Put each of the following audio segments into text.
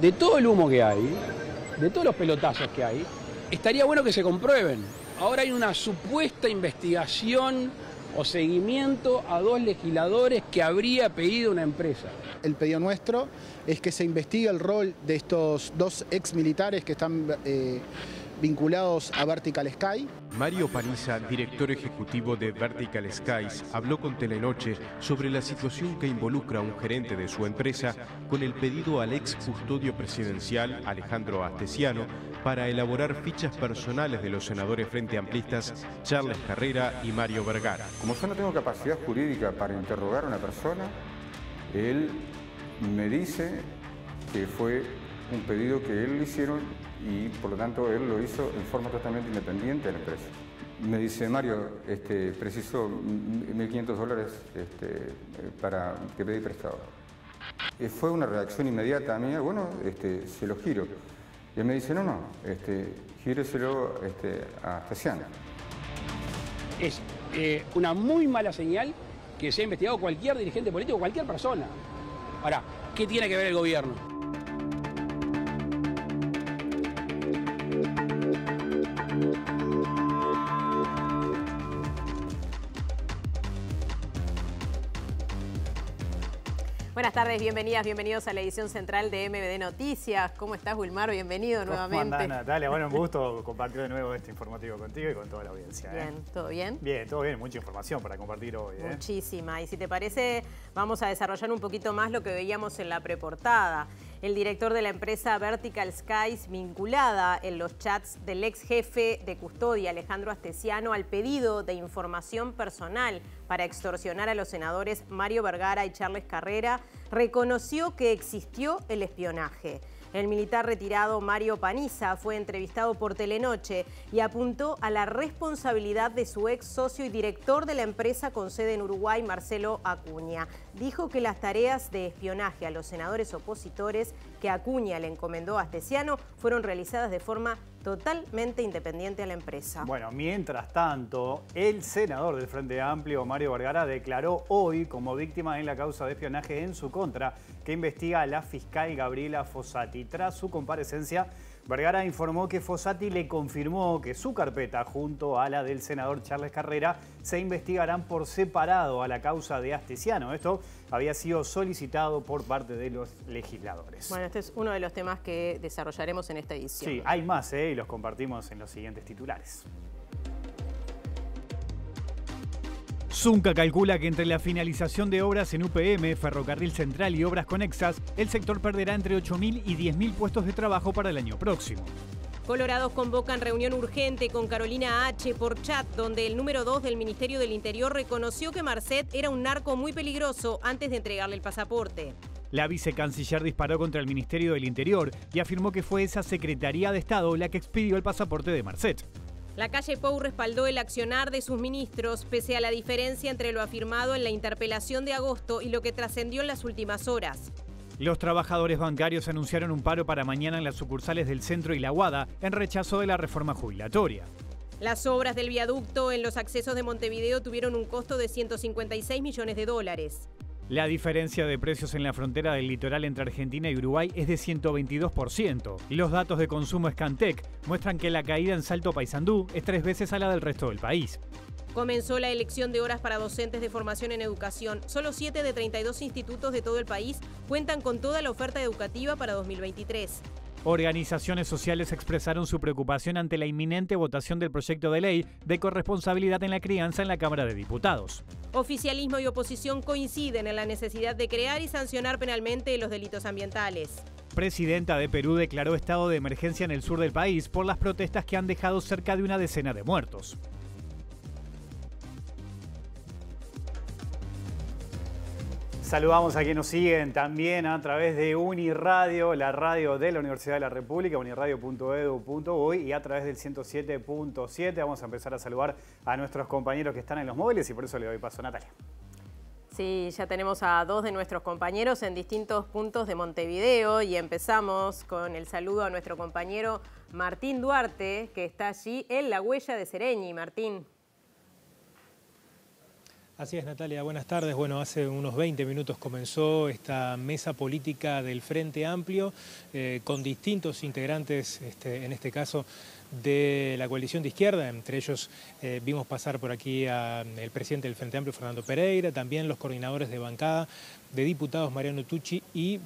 de todo el humo que hay, de todos los pelotazos que hay, estaría bueno que se comprueben. Ahora hay una supuesta investigación o seguimiento a dos legisladores que habría pedido una empresa. El pedido nuestro es que se investigue el rol de estos dos ex militares que están... Eh, vinculados a Vertical Sky. Mario Paniza, director ejecutivo de Vertical Skies, habló con Telenoche sobre la situación que involucra a un gerente de su empresa con el pedido al ex custodio presidencial Alejandro Astesiano para elaborar fichas personales de los senadores frente amplistas Charles Carrera y Mario Vergara. Como yo no tengo capacidad jurídica para interrogar a una persona, él me dice que fue un pedido que él le hicieron y por lo tanto él lo hizo en forma totalmente independiente de la empresa. Me dice, Mario, este, preciso 1.500 dólares este, eh, para que pedí prestado. Y eh, fue una reacción inmediata a mí, bueno, este, se lo giro. Y él me dice, no, no, este, gíreselo este, a Es eh, una muy mala señal que se ha investigado cualquier dirigente político, cualquier persona. Ahora, ¿qué tiene que ver el gobierno? Buenas tardes, bienvenidas, bienvenidos a la edición central de MBD Noticias. ¿Cómo estás, Wilmar? Bienvenido nuevamente. ¿Cómo andan, Natalia? Bueno, un gusto compartir de nuevo este informativo contigo y con toda la audiencia. ¿eh? Bien, ¿todo bien? Bien, todo bien, mucha información para compartir hoy. ¿eh? Muchísima, y si te parece, vamos a desarrollar un poquito más lo que veíamos en la preportada. El director de la empresa Vertical Skies, vinculada en los chats del ex jefe de custodia Alejandro Astesiano al pedido de información personal para extorsionar a los senadores Mario Vergara y Charles Carrera, reconoció que existió el espionaje. El militar retirado Mario Paniza fue entrevistado por Telenoche y apuntó a la responsabilidad de su ex socio y director de la empresa con sede en Uruguay, Marcelo Acuña dijo que las tareas de espionaje a los senadores opositores que Acuña le encomendó a Astesiano fueron realizadas de forma totalmente independiente a la empresa. Bueno, mientras tanto, el senador del Frente Amplio, Mario Vergara, declaró hoy como víctima en la causa de espionaje en su contra, que investiga a la fiscal Gabriela Fossati. Tras su comparecencia Vergara informó que Fossati le confirmó que su carpeta, junto a la del senador Charles Carrera, se investigarán por separado a la causa de Astesiano. Esto había sido solicitado por parte de los legisladores. Bueno, este es uno de los temas que desarrollaremos en esta edición. Sí, hay más, ¿eh? y los compartimos en los siguientes titulares. Zunca calcula que entre la finalización de obras en UPM, Ferrocarril Central y obras conexas, el sector perderá entre 8.000 y 10.000 puestos de trabajo para el año próximo. Colorados convocan reunión urgente con Carolina H. por chat, donde el número 2 del Ministerio del Interior reconoció que Marcet era un narco muy peligroso antes de entregarle el pasaporte. La vicecanciller disparó contra el Ministerio del Interior y afirmó que fue esa Secretaría de Estado la que expidió el pasaporte de Marcet. La calle Pou respaldó el accionar de sus ministros, pese a la diferencia entre lo afirmado en la interpelación de agosto y lo que trascendió en las últimas horas. Los trabajadores bancarios anunciaron un paro para mañana en las sucursales del centro y la Guada en rechazo de la reforma jubilatoria. Las obras del viaducto en los accesos de Montevideo tuvieron un costo de 156 millones de dólares. La diferencia de precios en la frontera del litoral entre Argentina y Uruguay es de 122%. Los datos de consumo Scantec muestran que la caída en Salto Paysandú es tres veces a la del resto del país. Comenzó la elección de horas para docentes de formación en educación. Solo 7 de 32 institutos de todo el país cuentan con toda la oferta educativa para 2023. Organizaciones sociales expresaron su preocupación ante la inminente votación del proyecto de ley de corresponsabilidad en la crianza en la Cámara de Diputados. Oficialismo y oposición coinciden en la necesidad de crear y sancionar penalmente los delitos ambientales. Presidenta de Perú declaró estado de emergencia en el sur del país por las protestas que han dejado cerca de una decena de muertos. Saludamos a quienes nos siguen también a través de Uniradio, la radio de la Universidad de la República, uniradio.edu.uy y a través del 107.7. Vamos a empezar a saludar a nuestros compañeros que están en los móviles y por eso le doy paso a Natalia. Sí, ya tenemos a dos de nuestros compañeros en distintos puntos de Montevideo y empezamos con el saludo a nuestro compañero Martín Duarte, que está allí en la huella de Sereñi. Martín. Así es, Natalia. Buenas tardes. Bueno, hace unos 20 minutos comenzó esta mesa política del Frente Amplio eh, con distintos integrantes, este, en este caso de la coalición de izquierda, entre ellos eh, vimos pasar por aquí al mm, presidente del Frente Amplio, Fernando Pereira, también los coordinadores de bancada de diputados, Mariano Tucci y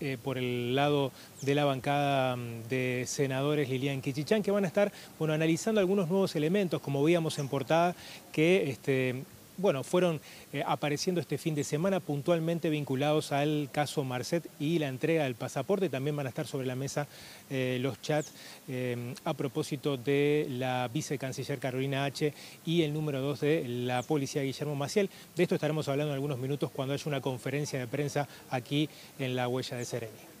eh, por el lado de la bancada mm, de senadores Lilian Kichichan, que van a estar bueno, analizando algunos nuevos elementos, como veíamos en portada, que este, bueno, fueron eh, apareciendo este fin de semana puntualmente vinculados al caso Marcet y la entrega del pasaporte. También van a estar sobre la mesa eh, los chats eh, a propósito de la vicecanciller Carolina H y el número 2 de la policía Guillermo Maciel. De esto estaremos hablando en algunos minutos cuando haya una conferencia de prensa aquí en la huella de Serenia.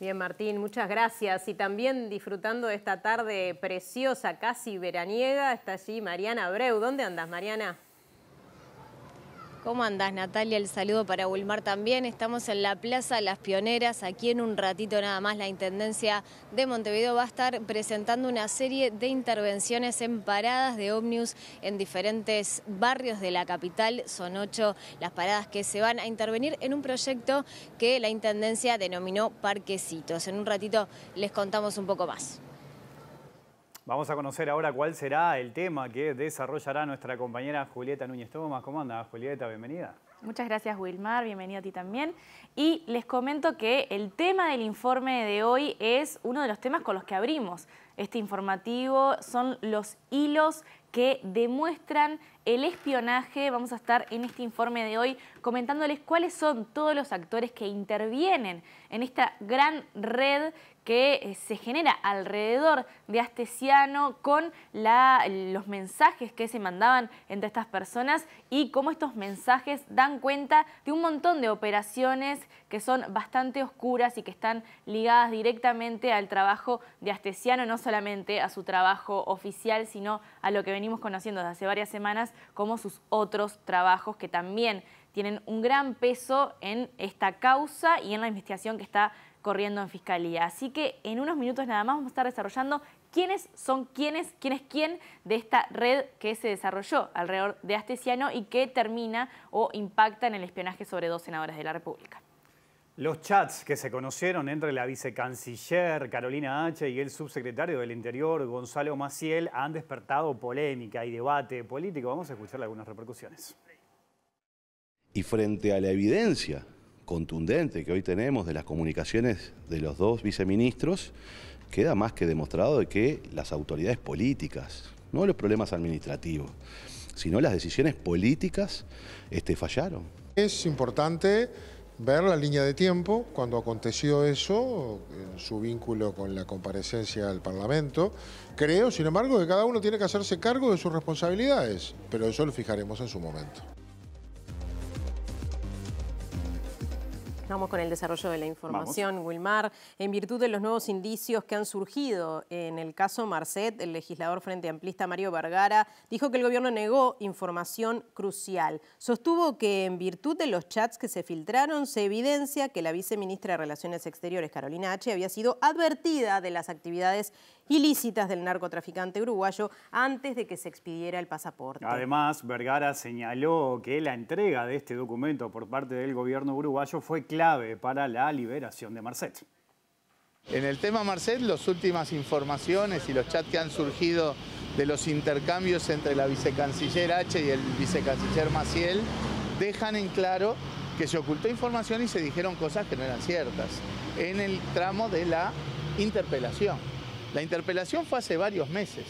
Bien, Martín, muchas gracias. Y también disfrutando de esta tarde preciosa, casi veraniega, está allí Mariana Abreu. ¿Dónde andas, Mariana? ¿Cómo andás, Natalia? El saludo para Wilmar también. Estamos en la Plaza Las Pioneras. Aquí en un ratito nada más la Intendencia de Montevideo va a estar presentando una serie de intervenciones en paradas de ómnibus en diferentes barrios de la capital. Son ocho las paradas que se van a intervenir en un proyecto que la Intendencia denominó Parquecitos. En un ratito les contamos un poco más. Vamos a conocer ahora cuál será el tema que desarrollará nuestra compañera Julieta Núñez Tomás. ¿Cómo andas, Julieta? Bienvenida. Muchas gracias, Wilmar. Bienvenido a ti también. Y les comento que el tema del informe de hoy es uno de los temas con los que abrimos este informativo. Son los hilos que demuestran el espionaje. Vamos a estar en este informe de hoy comentándoles cuáles son todos los actores que intervienen en esta gran red que eh, se genera alrededor de Astesiano con los mensajes que se mandaban entre estas personas y cómo estos mensajes dan cuenta de un montón de operaciones que son bastante oscuras y que están ligadas directamente al trabajo de Astesiano, no solamente a su trabajo oficial, sino a lo que venimos conociendo desde hace varias semanas como sus otros trabajos que también tienen un gran peso en esta causa y en la investigación que está corriendo en fiscalía. Así que en unos minutos nada más vamos a estar desarrollando quiénes son quiénes, quién es quién de esta red que se desarrolló alrededor de Astesiano y que termina o impacta en el espionaje sobre dos senadores de la República. Los chats que se conocieron entre la vicecanciller Carolina H y el subsecretario del Interior Gonzalo Maciel han despertado polémica y debate político. Vamos a escucharle algunas repercusiones. Y frente a la evidencia contundente que hoy tenemos de las comunicaciones de los dos viceministros, queda más que demostrado de que las autoridades políticas, no los problemas administrativos, sino las decisiones políticas este, fallaron. Es importante ver la línea de tiempo, cuando aconteció eso, en su vínculo con la comparecencia al Parlamento. Creo, sin embargo, que cada uno tiene que hacerse cargo de sus responsabilidades, pero eso lo fijaremos en su momento. Vamos con el desarrollo de la información, Wilmar. En virtud de los nuevos indicios que han surgido en el caso Marcet, el legislador frente amplista Mario Vergara dijo que el gobierno negó información crucial. Sostuvo que en virtud de los chats que se filtraron se evidencia que la viceministra de Relaciones Exteriores, Carolina H., había sido advertida de las actividades ilícitas del narcotraficante uruguayo antes de que se expidiera el pasaporte. Además, Vergara señaló que la entrega de este documento por parte del gobierno uruguayo fue clara clave para la liberación de Marcet. En el tema Marcet, las últimas informaciones y los chats que han surgido de los intercambios entre la vicecanciller H y el vicecanciller Maciel dejan en claro que se ocultó información y se dijeron cosas que no eran ciertas en el tramo de la interpelación. La interpelación fue hace varios meses.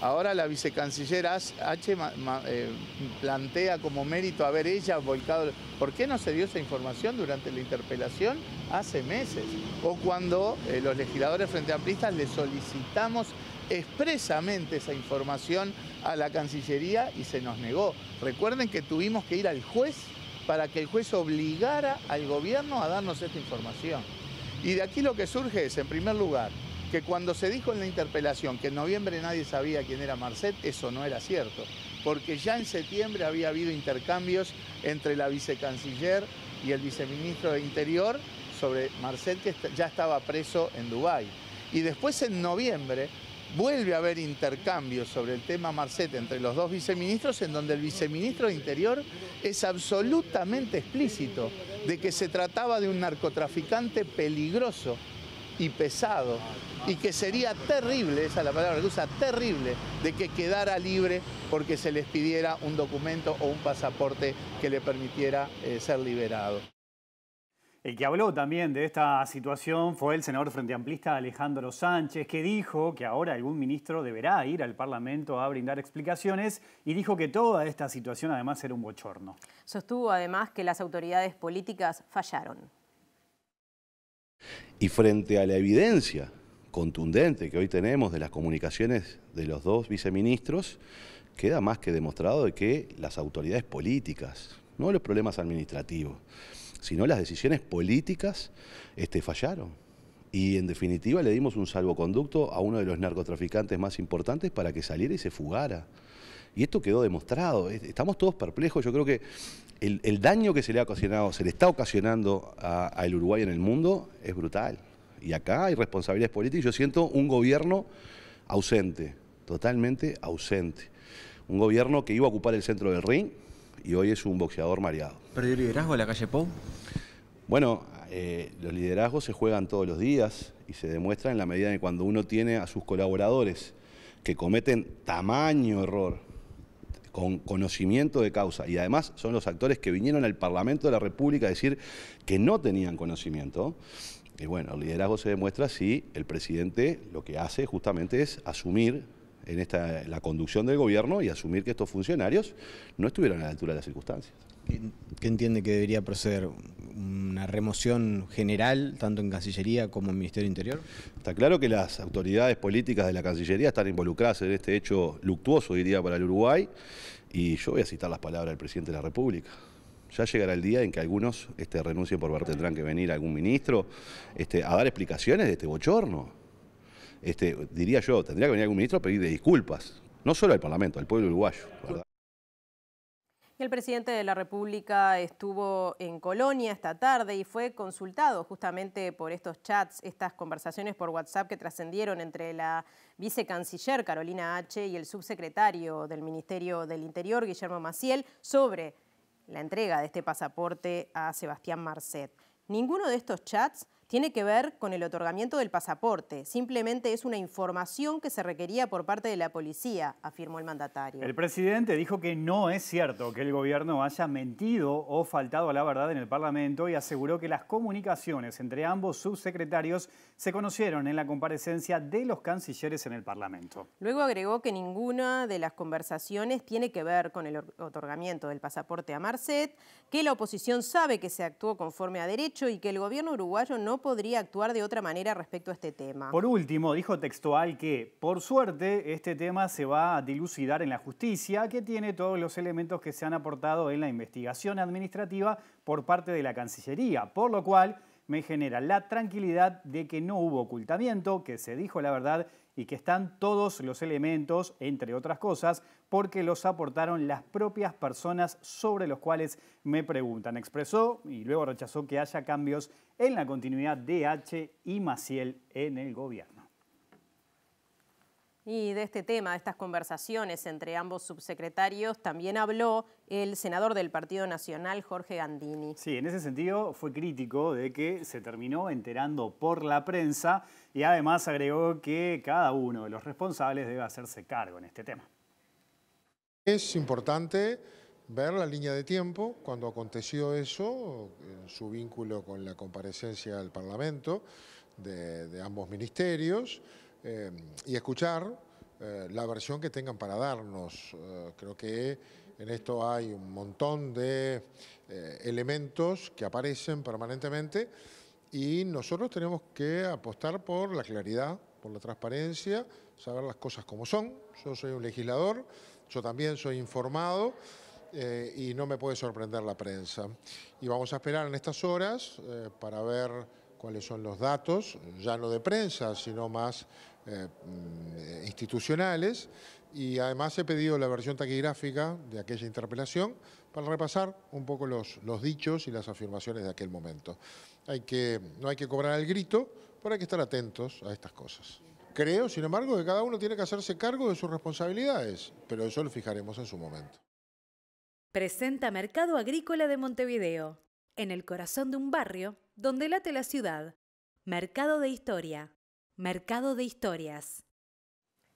Ahora la vicecanciller H eh, plantea como mérito haber ella volcado... ¿Por qué no se dio esa información durante la interpelación hace meses? O cuando eh, los legisladores frente amplistas le solicitamos expresamente esa información a la Cancillería y se nos negó. Recuerden que tuvimos que ir al juez para que el juez obligara al gobierno a darnos esta información. Y de aquí lo que surge es, en primer lugar, que cuando se dijo en la interpelación que en noviembre nadie sabía quién era Marcet, eso no era cierto, porque ya en septiembre había habido intercambios entre la vicecanciller y el viceministro de Interior sobre Marcet que ya estaba preso en Dubái. Y después en noviembre vuelve a haber intercambios sobre el tema Marcet entre los dos viceministros, en donde el viceministro de Interior es absolutamente explícito de que se trataba de un narcotraficante peligroso y pesado y que sería terrible, esa es la palabra que usa, terrible, de que quedara libre porque se les pidiera un documento o un pasaporte que le permitiera eh, ser liberado. El que habló también de esta situación fue el senador frente amplista Alejandro Sánchez, que dijo que ahora algún ministro deberá ir al Parlamento a brindar explicaciones y dijo que toda esta situación además era un bochorno. Sostuvo además que las autoridades políticas fallaron. Y frente a la evidencia contundente que hoy tenemos de las comunicaciones de los dos viceministros, queda más que demostrado de que las autoridades políticas, no los problemas administrativos, sino las decisiones políticas este, fallaron. Y en definitiva le dimos un salvoconducto a uno de los narcotraficantes más importantes para que saliera y se fugara. Y esto quedó demostrado. Estamos todos perplejos. Yo creo que el, daño que se le ha ocasionado, se le está ocasionando al Uruguay en el mundo es brutal. Y acá hay responsabilidades políticas. Yo siento un gobierno ausente, totalmente ausente. Un gobierno que iba a ocupar el centro del ring y hoy es un boxeador mareado. ¿Perdió liderazgo en la calle Pou? Bueno, eh, los liderazgos se juegan todos los días y se demuestran en la medida en que cuando uno tiene a sus colaboradores que cometen tamaño error, con conocimiento de causa, y además son los actores que vinieron al Parlamento de la República a decir que no tenían conocimiento, y bueno, el liderazgo se demuestra si el presidente lo que hace justamente es asumir en esta, la conducción del gobierno y asumir que estos funcionarios no estuvieron a la altura de las circunstancias. ¿Qué entiende que debería proceder? ¿Una remoción general, tanto en Cancillería como en Ministerio Interior? Está claro que las autoridades políticas de la Cancillería están involucradas en este hecho luctuoso, diría, para el Uruguay. Y yo voy a citar las palabras del presidente de la República. Ya llegará el día en que algunos este, renuncien por ver, tendrán que venir algún ministro este, a dar explicaciones de este bochorno. Este, diría yo, tendría que venir algún ministro a pedir disculpas, no solo al Parlamento, al pueblo uruguayo. ¿verdad? El presidente de la República estuvo en Colonia esta tarde y fue consultado justamente por estos chats, estas conversaciones por WhatsApp que trascendieron entre la vicecanciller Carolina H. y el subsecretario del Ministerio del Interior, Guillermo Maciel, sobre la entrega de este pasaporte a Sebastián Marcet. Ninguno de estos chats tiene que ver con el otorgamiento del pasaporte. Simplemente es una información que se requería por parte de la policía, afirmó el mandatario. El presidente dijo que no es cierto que el gobierno haya mentido o faltado a la verdad en el Parlamento y aseguró que las comunicaciones entre ambos subsecretarios se conocieron en la comparecencia de los cancilleres en el Parlamento. Luego agregó que ninguna de las conversaciones tiene que ver con el otorgamiento del pasaporte a Marcet, que la oposición sabe que se actuó conforme a derecho y que el gobierno uruguayo no podría actuar de otra manera respecto a este tema. Por último, dijo textual que, por suerte, este tema se va a dilucidar en la justicia, que tiene todos los elementos que se han aportado en la investigación administrativa por parte de la Cancillería, por lo cual me genera la tranquilidad de que no hubo ocultamiento, que se dijo la verdad y que están todos los elementos, entre otras cosas, porque los aportaron las propias personas sobre los cuales me preguntan. Expresó y luego rechazó que haya cambios en la continuidad de H y Maciel en el gobierno. Y de este tema, de estas conversaciones entre ambos subsecretarios, también habló el senador del Partido Nacional, Jorge Gandini. Sí, en ese sentido fue crítico de que se terminó enterando por la prensa y además agregó que cada uno de los responsables debe hacerse cargo en este tema. Es importante ver la línea de tiempo, cuando aconteció eso, en su vínculo con la comparecencia del Parlamento de, de ambos ministerios, eh, y escuchar eh, la versión que tengan para darnos. Eh, creo que en esto hay un montón de elementos que aparecen permanentemente y nosotros tenemos que apostar por la claridad, por la transparencia, saber las cosas como son. Yo soy un legislador, yo también soy informado. y no me puede sorprender la prensa. Y vamos a esperar en estas horas para ver cuáles son los datos, ya no de prensa, sino más eh, mm, institucionales y además he pedido la versión taquigráfica de aquella interpelación para repasar un poco los, dichos y las afirmaciones de aquel momento. no hay que cobrar el grito, pero hay que estar atentos a estas cosas. Creo, sin embargo, que cada uno tiene que hacerse cargo de sus responsabilidades, pero eso lo fijaremos en su momento. Presenta Mercado Agrícola de Montevideo, en el corazón de un barrio donde late la ciudad. Mercado de Historia. Mercado de Historias.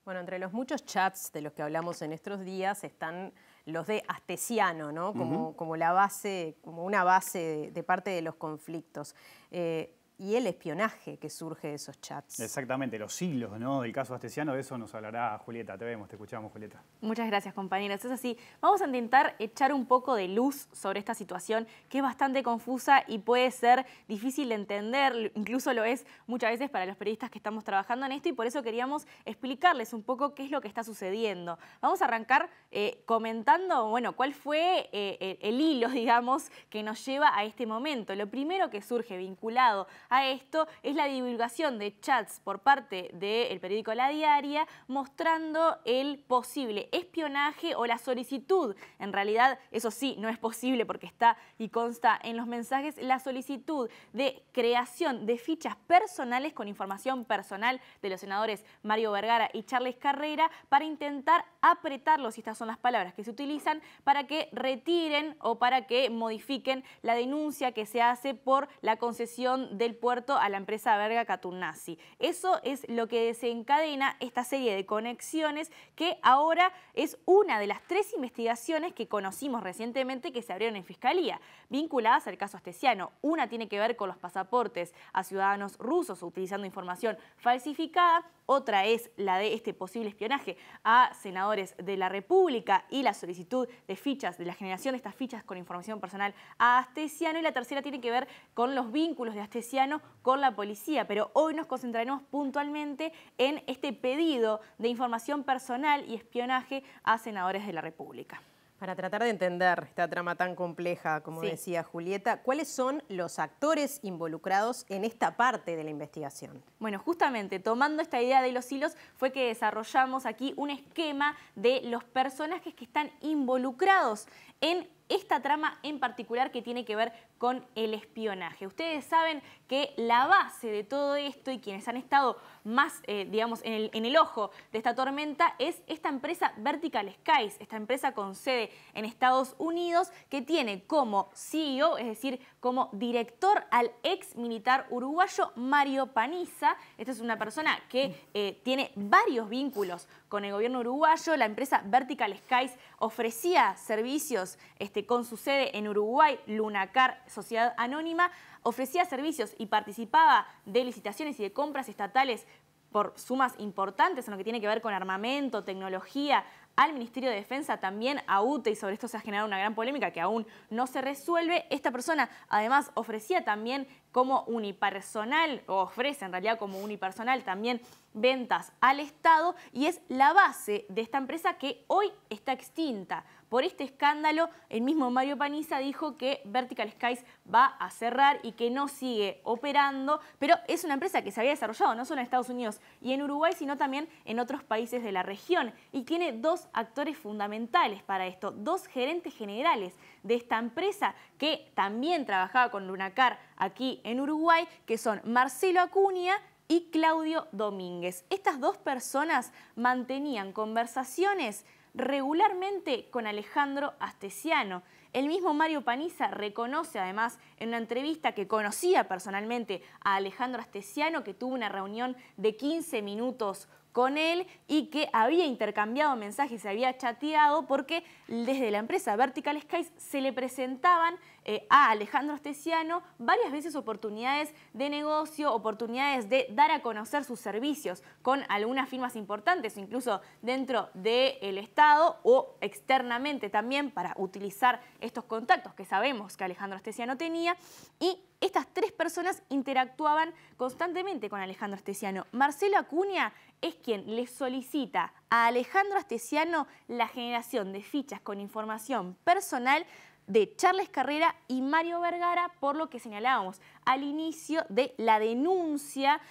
Bueno, entre los muchos chats de los que hablamos en estos días están los de Astesiano, ¿no? Como, la base, como una base de, parte de los conflictos. Eh, y el espionaje que surge de esos chats. Exactamente, los hilos ¿no? del caso Astesiano, de eso nos hablará Julieta. Te vemos, te escuchamos, Julieta. Muchas gracias, compañeros. Es así, vamos a intentar echar un poco de luz sobre esta situación que es bastante confusa y puede ser difícil de entender, incluso lo es muchas veces para los periodistas que estamos trabajando en esto y por eso queríamos explicarles un poco qué es lo que está sucediendo. Vamos a arrancar eh, comentando, bueno, cuál fue eh, el hilo, digamos, que nos lleva a este momento. Lo primero que surge vinculado a esto es la divulgación de chats por parte del periódico La Diaria mostrando el posible espionaje o la solicitud. En realidad, eso sí, no es posible porque está y consta en los mensajes la solicitud de creación de fichas personales con información personal de los senadores Mario Vergara y Charles Carrera para intentar apretarlos, y estas son las palabras que se utilizan, para que retiren o para que modifiquen la denuncia que se hace por la concesión del puerto a la empresa verga Catunazi. Eso es lo que desencadena esta serie de conexiones que ahora es una de las tres investigaciones que conocimos recientemente que se abrieron en Fiscalía, vinculadas al caso Astesiano. Una tiene que ver con los pasaportes a ciudadanos rusos utilizando información falsificada otra es la de este posible espionaje a senadores de la República y la solicitud de fichas, de la generación de estas fichas con información personal a Astesiano y la tercera tiene que ver con los vínculos de Astesiano con la policía, pero hoy nos concentraremos puntualmente en este pedido de información personal y espionaje a senadores de la República. Para tratar de entender esta trama tan compleja, como decía Julieta, ¿cuáles son los actores involucrados en esta parte de la investigación? Bueno, justamente tomando esta idea de los hilos fue que desarrollamos aquí un esquema de los personajes que están involucrados en esta trama en particular que tiene que ver con el espionaje. Ustedes saben que la base de todo esto y quienes han estado más, eh, digamos, el, en el, ojo de esta tormenta es esta empresa Vertical Skies, esta empresa con sede en Estados Unidos que tiene como CEO, es decir, como director al ex militar uruguayo Mario Paniza. Esta es una persona que eh, tiene varios vínculos con el gobierno uruguayo. La empresa Vertical Skies ofrecía servicios este, con su sede en Uruguay, Lunacar Sociedad Anónima, ofrecía servicios y participaba de licitaciones y de compras estatales por sumas importantes en lo que tiene que ver con armamento, tecnología, al Ministerio de Defensa, también a UTE, y sobre esto se ha generado una gran polémica que aún no se resuelve. Esta persona además ofrecía también como unipersonal, o ofrece en realidad como unipersonal también ventas al Estado y es la base de esta empresa que hoy está extinta. Por este escándalo, el mismo Mario Paniza dijo que Vertical Skies va a cerrar y que no sigue operando, pero es una empresa que se había desarrollado no solo en Estados Unidos y en Uruguay, sino también en otros países de la región y tiene dos actores fundamentales para esto, dos gerentes generales de esta empresa que también trabajaba con Lunacar aquí en Uruguay, que son Marcelo Acuña y Claudio Domínguez. Estas dos personas mantenían conversaciones regularmente con Alejandro Astesiano. El mismo Mario Paniza reconoce además en una entrevista que conocía personalmente a Alejandro Astesiano, que tuvo una reunión de 15 minutos con él y que había intercambiado mensajes, se había chateado porque desde la empresa Vertical Skies se le presentaban eh, a Alejandro Astesiano varias veces oportunidades de negocio, oportunidades de dar a conocer sus servicios con algunas firmas importantes, incluso dentro del Estado o externamente también para utilizar estos contactos que sabemos que Alejandro Astesiano tenía y estas tres personas interactuaban constantemente con Alejandro Astesiano. Marcelo Acuña es quien le solicita a Alejandro Astesiano la generación de fichas con información personal de Charles Carrera y Mario Vergara, por lo que señalábamos al inicio de la denuncia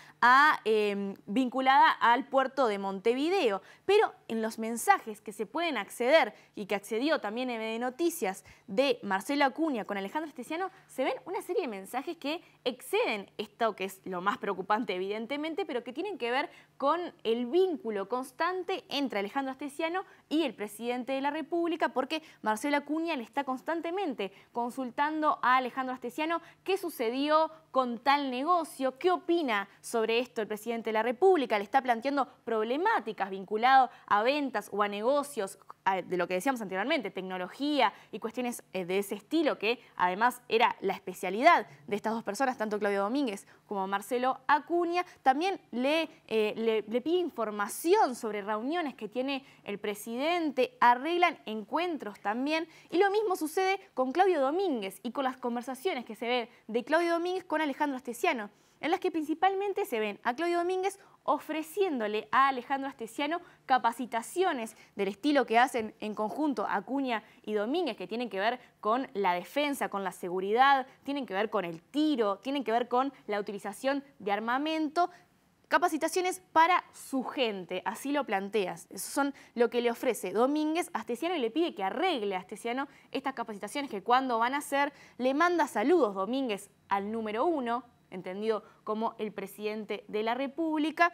em, vinculada al puerto de Montevideo. Pero en los mensajes que se pueden acceder y que accedió también en Noticias de Marcelo Acuña con Alejandro Esteciano, se ven una serie de mensajes que exceden esto que es lo más preocupante evidentemente, pero que tienen que ver con el vínculo constante entre Alejandro Astesiano y el presidente de la República, porque Marcelo Acuña le está constantemente consultando a Alejandro Astesiano qué sucedió con tal negocio. ¿Qué opina sobre esto el presidente de la República? ¿Le está planteando problemáticas vinculadas a ventas o a negocios de lo que decíamos anteriormente, tecnología y cuestiones eh, de ese estilo, que además era la especialidad de estas dos personas, tanto Claudio Domínguez como Marcelo Acuña. También le, eh, le, le, pide información sobre reuniones que tiene el presidente, arreglan encuentros también. Y lo mismo sucede con Claudio Domínguez y con las conversaciones que se ven de Claudio Domínguez con Alejandro Astesiano, en las que principalmente se ven a Claudio Domínguez ofreciéndole a Alejandro Astesiano capacitaciones del estilo que hacen en conjunto Acuña y Domínguez, que tienen que ver con la defensa, con la seguridad, tienen que ver con el tiro, tienen que ver con la utilización de armamento, Capacitaciones para su gente, así lo planteas. Eso son lo que le ofrece Domínguez a Astesiano y le pide que arregle a Astesiano estas capacitaciones que cuando van a hacer, le manda saludos Domínguez al número uno, entendido como el presidente de la República.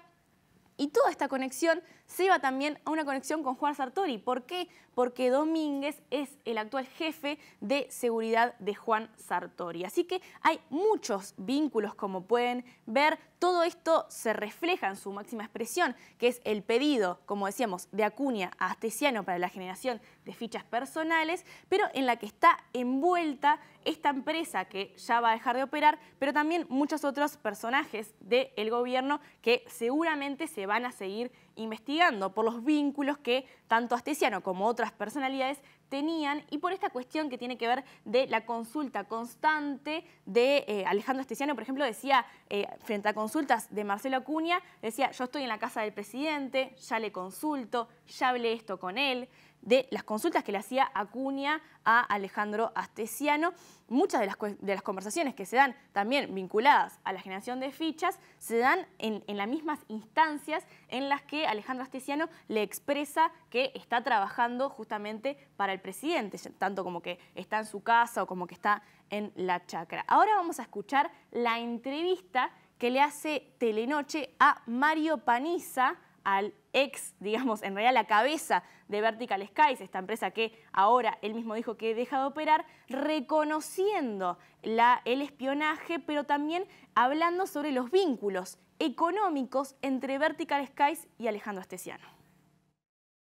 Y toda esta conexión se iba también a una conexión con Juan Sartori. ¿Por qué? Porque Domínguez es el actual jefe de seguridad de Juan Sartori. Así que hay muchos vínculos, como pueden ver. Todo esto se refleja en su máxima expresión, que es el pedido, como decíamos, de Acuña a Astesiano para la generación de fichas personales, pero en la que está envuelta esta empresa que ya va a dejar de operar, pero también muchos otros personajes del gobierno que seguramente se van a seguir investigando por los vínculos que tanto Astesiano como otras personalidades tenían y por esta cuestión que tiene que ver de la consulta constante de eh, Alejandro Astesiano, por ejemplo, decía, eh, frente a consultas de Marcelo Acuña, decía, yo estoy en la casa del presidente, ya le consulto, ya hablé esto con él de las consultas que le hacía Acuña a Alejandro Astesiano. Muchas de las, conversaciones que se dan también vinculadas a la generación de fichas se dan en, en las mismas instancias en las que Alejandro Astesiano le expresa que está trabajando justamente para el presidente, tanto como que está en su casa o como que está en la chacra. Ahora vamos a escuchar la entrevista que le hace Telenoche a Mario Paniza, al ex, digamos, en realidad la cabeza de Vertical Skies, esta empresa que ahora él mismo dijo que deja de operar, reconociendo el espionaje, pero también hablando sobre los vínculos económicos entre Vertical Skies y Alejandro Astesiano.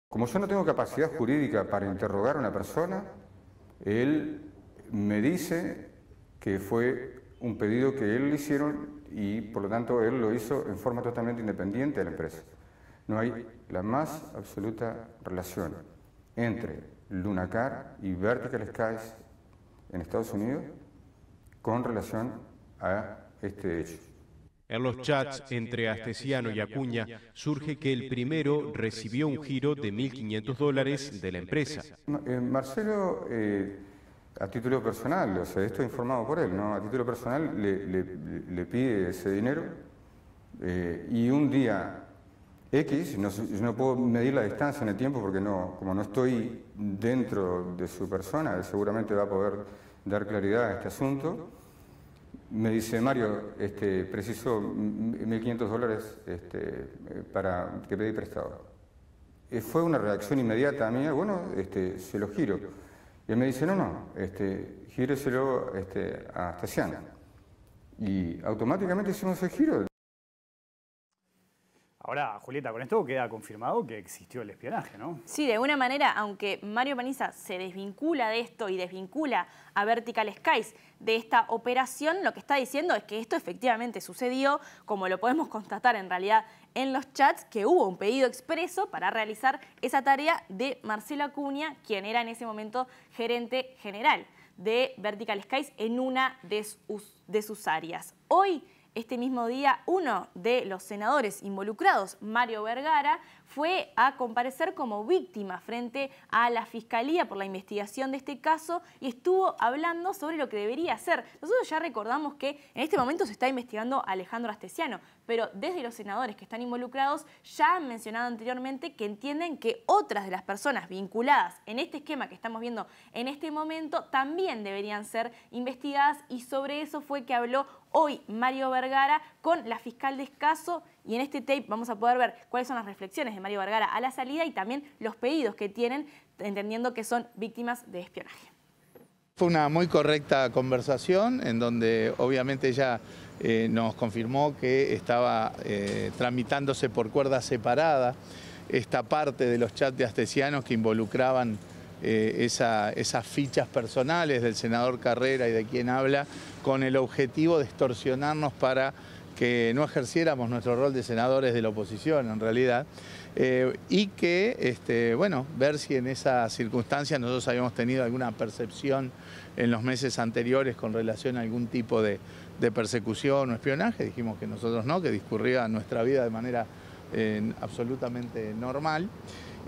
Como yo no tengo capacidad jurídica para interrogar a una persona, él me dice que fue un pedido que él le hicieron y por lo tanto él lo hizo en forma totalmente independiente de la empresa. No hay la más absoluta relación entre Lunacar y Vertical Skies en Estados Unidos con relación a este hecho. En los chats entre Astesiano y Acuña surge que el primero recibió un giro de 1.500 dólares de la empresa. Eh, Marcelo, eh, a título personal, o sea, esto informado por él, ¿no? A título personal le, pide ese dinero eh, y un día X, no, yo no puedo medir la distancia en el tiempo porque no, como no estoy dentro de su persona, seguramente va a poder dar claridad a este asunto. Me dice Mario, este, preciso 1.500 dólares este, para que pedí prestado. Eh, fue una reacción inmediata a mí, bueno, este, se lo giro. Y él me dice, no, no, este, gíreselo este, a Stasiana. Y automáticamente hicimos el giro. Ahora, Julieta, con esto queda confirmado que existió el espionaje, ¿no? Sí, de una manera, aunque Mario Paniza se desvincula de esto y desvincula a Vertical Skies de esta operación, lo que está diciendo es que esto efectivamente sucedió, como lo podemos constatar en realidad en los chats, que hubo un pedido expreso para realizar esa tarea de Marcelo Acuña, quien era en ese momento gerente general de Vertical Skies en una de sus áreas. Hoy este mismo día, uno de los senadores involucrados, Mario Vergara, fue a comparecer como víctima frente a la Fiscalía por la investigación de este caso y estuvo hablando sobre lo que debería hacer. Nosotros ya recordamos que en este momento se está investigando Alejandro Astesiano, pero desde los senadores que están involucrados ya han mencionado anteriormente que entienden que otras de las personas vinculadas en este esquema que estamos viendo en este momento también deberían ser investigadas y sobre eso fue que habló hoy Mario Vergara con la fiscal de Escaso y en este tape vamos a poder ver cuáles son las reflexiones de Mario Vergara a la salida y también los pedidos que tienen, entendiendo que son víctimas de espionaje. Fue una muy correcta conversación en donde obviamente ella eh, nos confirmó que estaba eh, tramitándose por cuerda separada esta parte de los chats de astesianos que involucraban eh, esas fichas personales del senador Carrera y de quien habla, con el objetivo de extorsionarnos para que no ejerciéramos nuestro rol de senadores de la oposición en realidad, eh, y que, este, bueno, ver si en esa circunstancia nosotros habíamos tenido alguna percepción en los meses anteriores con relación a algún tipo de, persecución o espionaje, dijimos que nosotros no, que discurría nuestra vida de manera eh, absolutamente normal.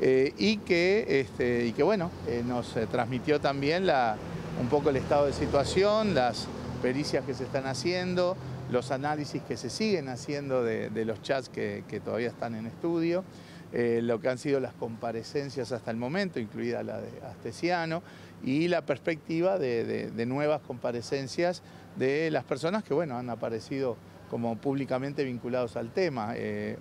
Eh, y, que, este, y que bueno, eh, nos eh, transmitió también la, un poco el estado de situación, las pericias que se están haciendo, los análisis que se siguen haciendo de, los chats que, todavía están en estudio, lo que han sido las comparecencias hasta el momento, incluida la de Astesiano, y la perspectiva de, nuevas comparecencias de las personas que bueno, han aparecido como públicamente vinculados al tema.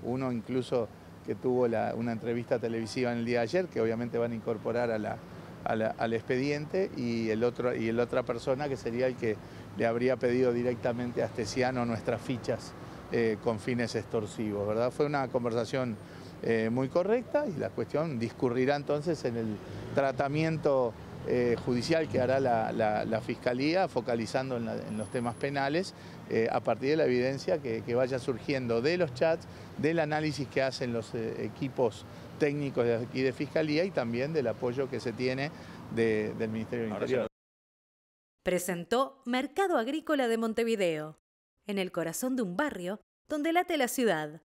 uno incluso que tuvo una entrevista televisiva en el día de ayer, que obviamente van a incorporar al expediente, y el otro y la otra persona que sería el que le habría pedido directamente a Esteciano nuestras fichas eh, con fines extorsivos, ¿verdad? Fue una conversación eh, muy correcta y la cuestión discurrirá entonces en el tratamiento eh, judicial que hará la, Fiscalía, focalizando en, los temas penales, eh, a partir de la evidencia que, vaya surgiendo de los chats, del análisis que hacen los eh, equipos técnicos de aquí de Fiscalía y también del apoyo que se tiene del Ministerio del Interior. Presentó Mercado Agrícola de Montevideo, en el corazón de un barrio donde late la ciudad.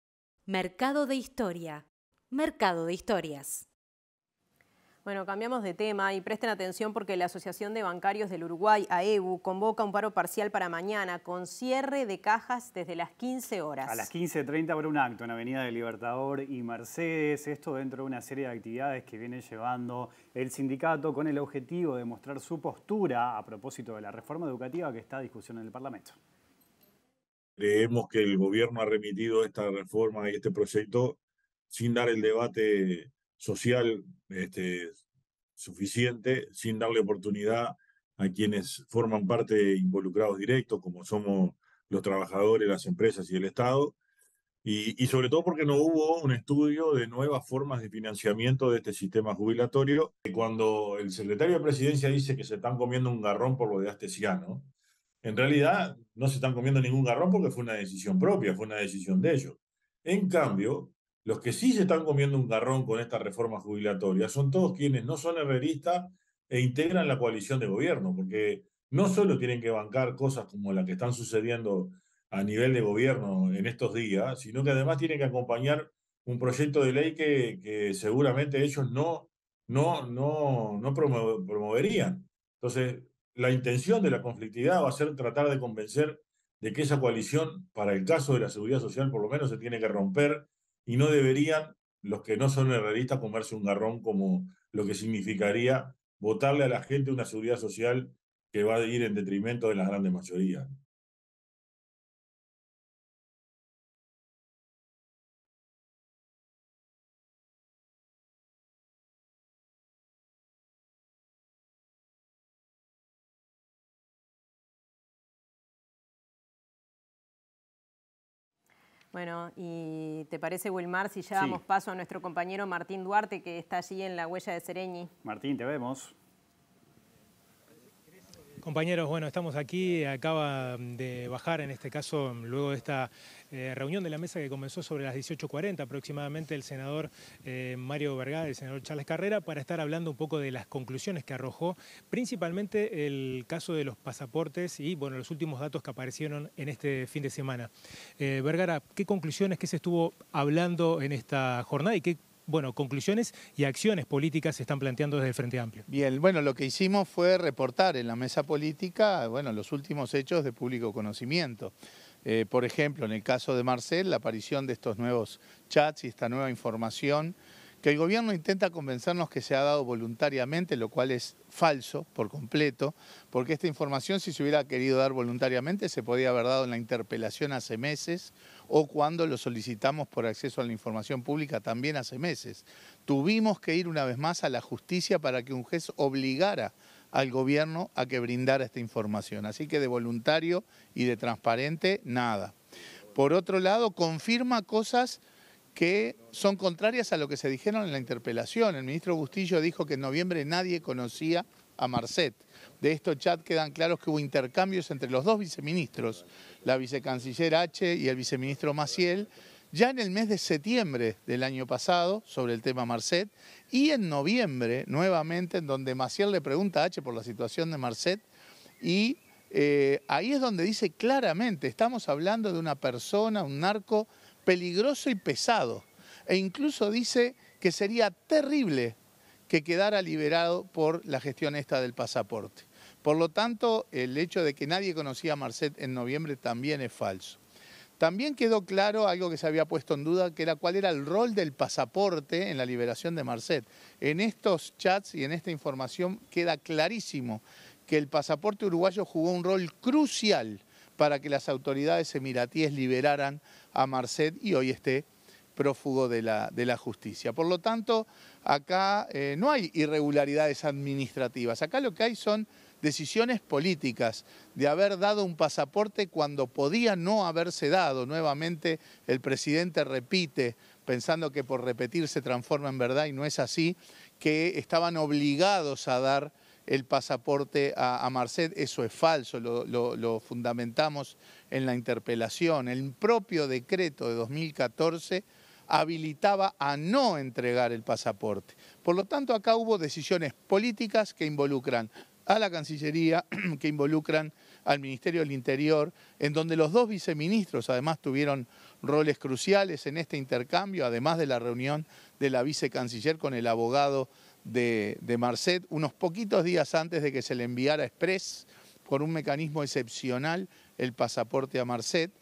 Mercado de Historia. Mercado de Historias. Bueno, cambiamos de tema y presten atención porque la Asociación de Bancarios del Uruguay, AEBU, convoca un paro parcial para mañana con cierre de cajas desde las 15 horas. A las 15.30 habrá un acto en Avenida del Libertador y Mercedes, esto dentro de una serie de actividades que viene llevando el sindicato con el objetivo de mostrar su postura a propósito de la reforma educativa que está a discusión en el Parlamento. Creemos que el gobierno ha remitido esta reforma y este proyecto sin dar el debate social este, suficiente sin darle oportunidad a quienes forman parte involucrados directos, como somos los trabajadores, las empresas y el Estado, y, y, sobre todo porque no hubo un estudio de nuevas formas de financiamiento de este sistema jubilatorio. Cuando el secretario de Presidencia dice que se están comiendo un garrón por lo de Astesiano, en realidad no se están comiendo ningún garrón porque fue una decisión propia, fue una decisión de ellos. En cambio, los que sí se están comiendo un garrón con esta reforma jubilatoria son todos quienes no son herreristas e integran la coalición de gobierno, porque no solo tienen que bancar cosas como las que están sucediendo a nivel de gobierno en estos días, sino que además tienen que acompañar un proyecto de ley que, seguramente ellos no, no, no, no promoverían. Entonces, la intención de la conflictividad va a ser tratar de convencer de que esa coalición, para el caso de la seguridad social, por lo menos se tiene que romper y no deberían los que no son realistas comerse un garrón como lo que significaría votarle a la gente una seguridad social que va a ir en detrimento de las grandes mayorías. Bueno, ¿y te parece, Wilmar, si ya damos paso a nuestro compañero Martín Duarte, que está allí en la huella de Sereñi? Martín, te vemos. Compañeros, bueno, estamos aquí, acaba mm, de bajar, en este caso, mm, luego de esta eh, reunión de la mesa que comenzó sobre las 18.40 aproximadamente, el senador eh, Mario Mario y el senador Charles Carrera, para estar hablando un poco de las conclusiones que arrojó, principalmente el caso de los pasaportes y, bueno, los últimos datos que aparecieron en este fin de semana. Eh, Vergara, ¿qué conclusiones, qué se estuvo hablando en esta jornada y qué bueno, conclusiones y acciones políticas se están planteando desde el Frente Amplio. Bien, bueno, lo que hicimos fue reportar en la mesa política, bueno, los últimos hechos de público conocimiento. Eh, por ejemplo, en el caso de Marcel, la aparición de estos nuevos chats y esta nueva información que el gobierno intenta convencernos que se ha dado voluntariamente, lo cual es falso por completo, porque esta información si se hubiera querido dar voluntariamente se podía haber dado en la interpelación hace meses o cuando lo solicitamos por acceso a la información pública también hace meses. Tuvimos que ir una vez más a la justicia para que un juez obligara al gobierno a que brindara esta información. Así que de voluntario y de transparente, nada. Por otro lado, confirma cosas que son contrarias a lo que se dijeron en la interpelación. El ministro Bustillo dijo que en noviembre nadie conocía a Marcet. De estos chat quedan claros que hubo intercambios entre los dos viceministros, la vicecanciller H y el viceministro Maciel, ya en el mes de septiembre del año pasado sobre el tema Marcet y en noviembre nuevamente en donde Maciel le pregunta a H por la situación de Marcet y eh, ahí es donde dice claramente, estamos hablando de una persona, un narco, peligroso y pesado. E incluso dice que sería terrible que quedara liberado por la gestión esta del pasaporte. Por lo tanto, el hecho de que nadie conocía a Marcet en noviembre también es falso. También quedó claro algo que se había puesto en duda, que era cuál era el rol del pasaporte en la liberación de Marcet. En estos chats y en esta información queda clarísimo que el pasaporte uruguayo jugó un rol crucial para que las autoridades emiratíes liberaran a Marcet y hoy esté prófugo de la, de la justicia. Por lo tanto, acá eh, no hay irregularidades administrativas, acá lo que hay son decisiones políticas, de haber dado un pasaporte cuando podía no haberse dado. Nuevamente el presidente repite, pensando que por repetir se transforma en verdad y no es así, que estaban obligados a dar el pasaporte a, a Marcet. Eso es falso, lo, lo, fundamentamos en la interpelación. El propio decreto de 2014 habilitaba a no entregar el pasaporte. Por lo tanto, acá hubo decisiones políticas que involucran a la Cancillería, que involucran al Ministerio del Interior, en donde los dos viceministros además tuvieron roles cruciales en este intercambio, además de la reunión de la vicecanciller con el abogado de, Marcet unos poquitos días antes de que se le enviara express por un mecanismo excepcional el pasaporte a Marcet.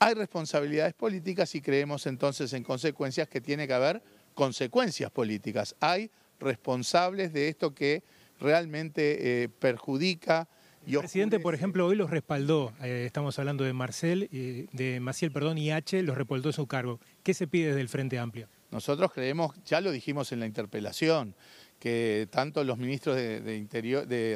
Hay responsabilidades políticas y creemos entonces en consecuencias que tiene que haber consecuencias políticas. Hay responsables de esto que realmente eh, perjudica. el presidente, por ejemplo, hoy los respaldó, eh, estamos hablando de Marcel, eh, de Maciel perdón, y H, los respaldó su cargo. ¿Qué se pide del Frente Amplio? Nosotros creemos, ya lo dijimos en la interpelación, que tanto los ministros de,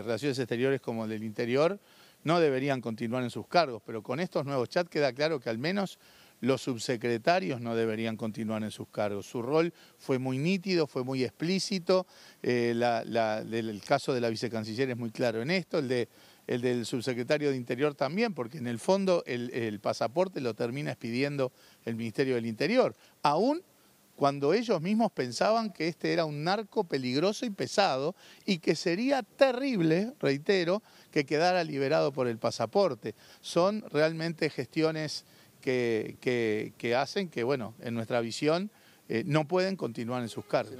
Relaciones Exteriores como del Interior no deberían continuar en sus cargos, pero con estos nuevos chats queda claro que al menos los subsecretarios no deberían continuar en sus cargos. Su rol fue muy nítido, fue muy explícito, eh, el caso de la vicecanciller es muy claro en esto, el, de, el del subsecretario de Interior también, porque en el fondo el, el pasaporte lo termina expidiendo el Ministerio del Interior, aún cuando ellos mismos pensaban que este era un narco peligroso y pesado y que sería terrible, reitero, que quedara liberado por el pasaporte. Son realmente gestiones que, que, hacen que, bueno, en nuestra visión eh, no pueden continuar en sus cargos.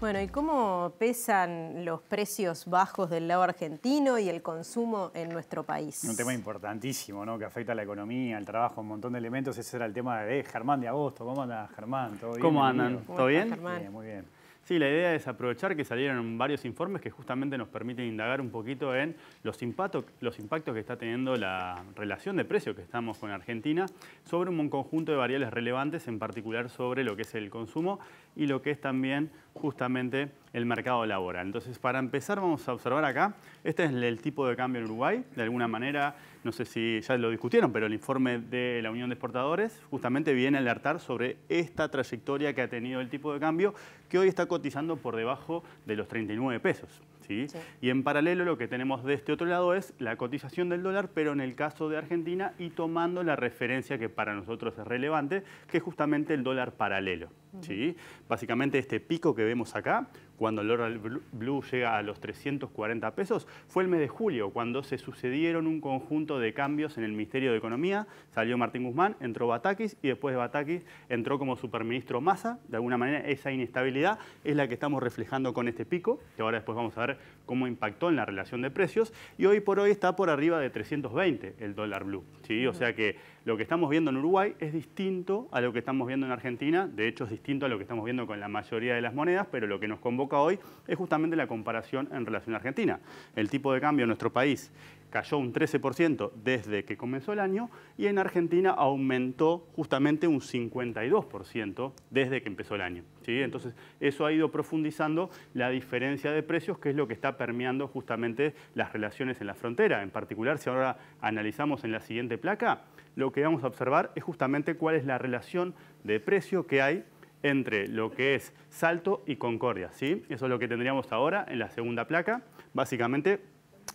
Bueno, ¿y cómo pesan los precios bajos del lado argentino y el consumo en nuestro país? Un tema importantísimo, ¿no? Que afecta a la economía, al trabajo, un montón de elementos. Ese era el tema de eh, Germán de agosto. ¿Cómo anda Germán? ¿Cómo andan? ¿Todo bien? bien muy bien. Sí, la idea es aprovechar que salieron varios informes que justamente nos permiten indagar un poquito en los impactos, los impactos que está teniendo la relación de precio que estamos con Argentina sobre un conjunto de variables relevantes, en particular sobre lo que es el consumo y lo que es también justamente el mercado laboral. Entonces, para empezar vamos a observar acá, este es el tipo de cambio en Uruguay, de alguna manera, no sé si ya lo discutieron, pero el informe de la Unión de Exportadores justamente viene a alertar sobre esta trayectoria que ha tenido el tipo de cambio que hoy está cotizando por debajo de los 39 pesos. ¿sí? Y en paralelo lo que tenemos de este otro lado es la cotización del dólar, pero en el caso de Argentina y tomando la referencia que para nosotros es relevante, que es justamente el dólar paralelo. ¿sí? Básicamente este pico que vemos acá, cuando el dólar blue llega a los 340 pesos, fue el mes de julio, cuando se sucedieron un conjunto de cambios en el Ministerio de Economía. Salió Martín Guzmán, entró Batakis y después de Batakis entró como superministro Massa. De alguna manera esa inestabilidad es la que estamos reflejando con este pico, que ahora después vamos a ver cómo impactó en la relación de precios, y hoy por hoy está por arriba de 320 el dólar blue. ¿sí? O sea que lo que estamos viendo en Uruguay es distinto a lo que estamos viendo en Argentina, de hecho es distinto a lo que estamos viendo con la mayoría de las monedas, pero lo que nos convoca hoy es justamente la comparación en relación a Argentina. El tipo de cambio en nuestro país cayó un 13% desde que comenzó el año y en Argentina aumentó justamente un 52% desde que empezó el año. ¿sí? Entonces, eso ha ido profundizando la diferencia de precios, que es lo que está permeando justamente las relaciones en la frontera. En particular, si ahora analizamos en la siguiente placa, lo que vamos a observar es justamente cuál es la relación de precio que hay entre lo que es Salto y Concordia. ¿sí? Eso es lo que tendríamos ahora en la segunda placa. Básicamente,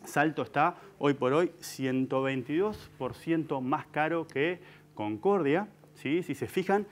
Salto está hoy por hoy 122% más caro que Concordia. ¿sí? Si se fijan,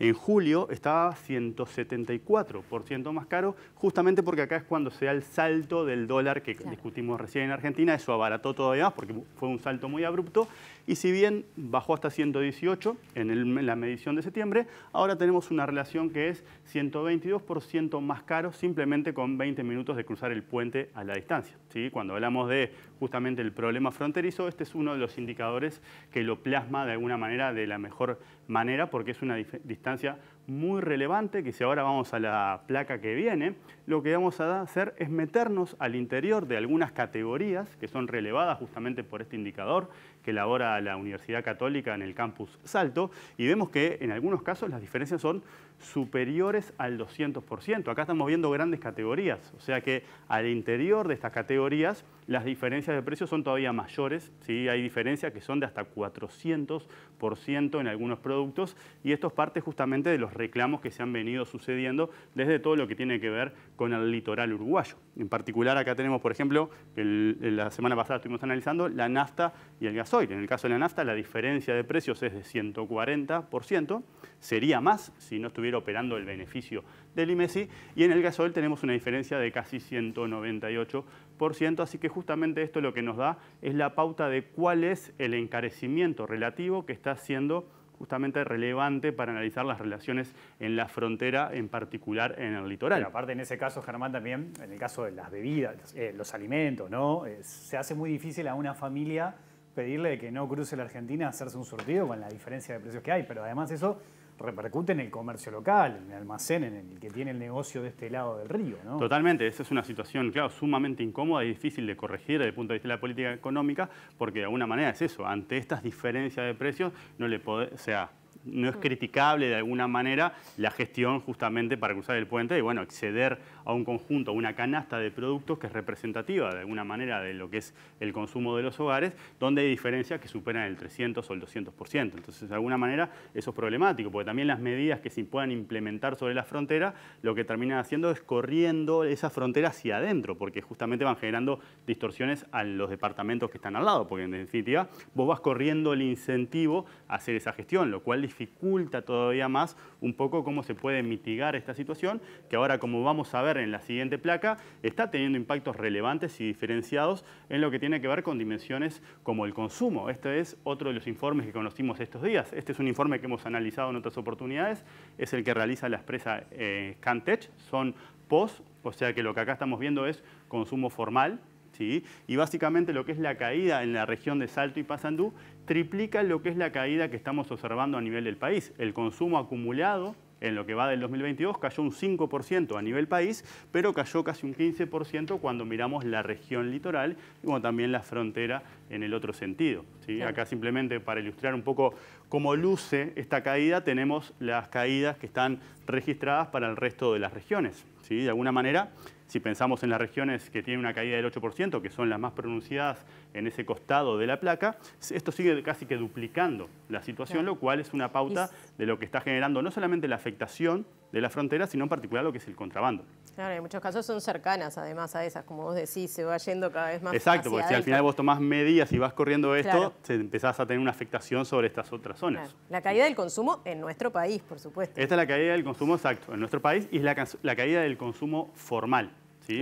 en julio estaba 174% más caro, justamente porque acá es cuando se da el salto del dólar que discutimos recién en Argentina, eso abarató todavía más porque fue un salto muy abrupto, y si bien bajó hasta 118 en, la medición de septiembre, ahora tenemos una relación que es 122% más caro simplemente con 20 minutos de cruzar el puente a la distancia. ¿sí? Cuando hablamos de justamente el problema fronterizo, este es uno de los indicadores que lo plasma de alguna manera de la mejor manera porque es una distancia muy relevante, que si ahora vamos a la placa que viene, lo que vamos a hacer es meternos al interior de algunas categorías que son relevadas justamente por este indicador, que elabora la Universidad Católica en el campus Salto y vemos que en algunos casos las diferencias son superiores al 200%. Acá estamos viendo grandes categorías, o sea que al interior de estas categorías las diferencias de precios son todavía mayores, ¿sí? hay diferencias que son de hasta 400% en algunos productos y esto es parte justamente de los reclamos que se han venido sucediendo desde todo lo que tiene que ver con el litoral uruguayo. En particular acá tenemos, por ejemplo, la semana pasada estuvimos analizando la nafta y el gasoil. En el caso de la nafta la diferencia de precios es de 140%, sería más si no estuviera operando el beneficio del IMESI e y en el gasoil tenemos una diferencia de casi 198%, así que justamente esto lo que nos da es la pauta de cuál es el encarecimiento relativo que está siendo justamente relevante para analizar las relaciones en la frontera, en particular en el litoral. aparte, en ese caso, Germán, también, en el caso de las bebidas, los eh, alimentos, ¿no? Eh, se hace muy difícil a una familia pedirle que no cruce la Argentina, hacerse un surtido con la diferencia de precios que hay, pero además eso repercute en el comercio local, en el almacén, en el que tiene el negocio de este lado del río. ¿no? Totalmente, esa es una situación, claro, sumamente incómoda y difícil de corregir desde el punto de vista de la política económica, porque de alguna manera es eso, ante estas diferencias de precios, no le puede, sea, no es mm. criticable de alguna manera la gestión justamente para cruzar el puente y bueno, exceder a un conjunto, a una canasta de productos que es representativa de alguna manera de lo que es el consumo de los hogares, donde hay diferencias que superan el 300 o el 200%. Entonces, de alguna manera, eso es problemático, porque también las medidas que se puedan implementar sobre la frontera, lo que terminan haciendo es corriendo esa frontera hacia adentro, porque justamente van generando distorsiones a los departamentos que están al lado, porque en definitiva vos vas corriendo el incentivo a hacer esa gestión, lo cual dificulta todavía más un poco cómo se puede mitigar esta situación, que ahora como vamos a ver en la siguiente placa, está teniendo impactos relevantes y diferenciados en lo que tiene que ver con dimensiones como el consumo. Este es otro de los informes que conocimos estos días. Este es un informe que hemos analizado en otras oportunidades, es el que realiza la empresa eh, Cantech, son POS, o sea que lo que acá estamos viendo es consumo formal, ¿Sí? y básicamente lo que es la caída en la región de Salto y Pasandú triplica lo que es la caída que estamos observando a nivel del país. El consumo acumulado en lo que va del 2022 cayó un 5% a nivel país, pero cayó casi un 15% cuando miramos la región litoral y también la frontera en el otro sentido. Acá simplemente para ilustrar un poco cómo luce esta caída, tenemos las caídas que están registradas para el resto de las regiones. De alguna manera, si pensamos en las regiones que tienen una caída del 8%, que son las más pronunciadas en ese costado de la placa, esto sigue casi que duplicando la situación, lo cual es una pauta de lo que está generando no solamente la afectación de la frontera, sino en particular lo que es el contrabando. Claro, en muchos casos son cercanas además a esas, como vos decís, se va yendo cada vez más. Exacto, porque si al final vos tomás medidas y vas corriendo esto, te empezás a tener una afectación sobre estas otras zonas. La caída del consumo en nuestro país, por supuesto. Esta es la caída del consumo, exacto, en nuestro país, y es la caída del consumo formal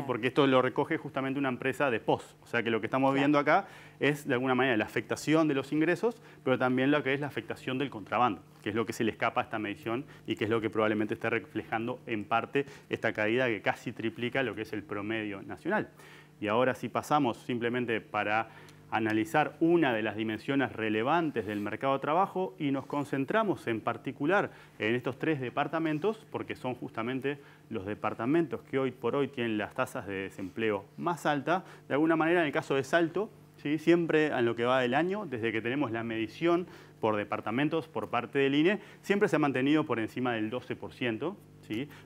porque esto lo recoge justamente una empresa de POS. O sea que lo que estamos viendo acá es de alguna manera la afectación de los ingresos, pero también lo que es la afectación del contrabando, que es lo que se le escapa a esta medición y que es lo que probablemente esté reflejando en parte esta caída que casi triplica lo que es el promedio nacional. Y ahora si pasamos simplemente para analizar una de las dimensiones relevantes del mercado de trabajo y nos concentramos en particular en estos tres departamentos porque son justamente los departamentos que hoy por hoy tienen las tasas de desempleo más altas. De alguna manera, en el caso de Salto, ¿sí? siempre en lo que va del año, desde que tenemos la medición por departamentos por parte del INE, siempre se ha mantenido por encima del 12%.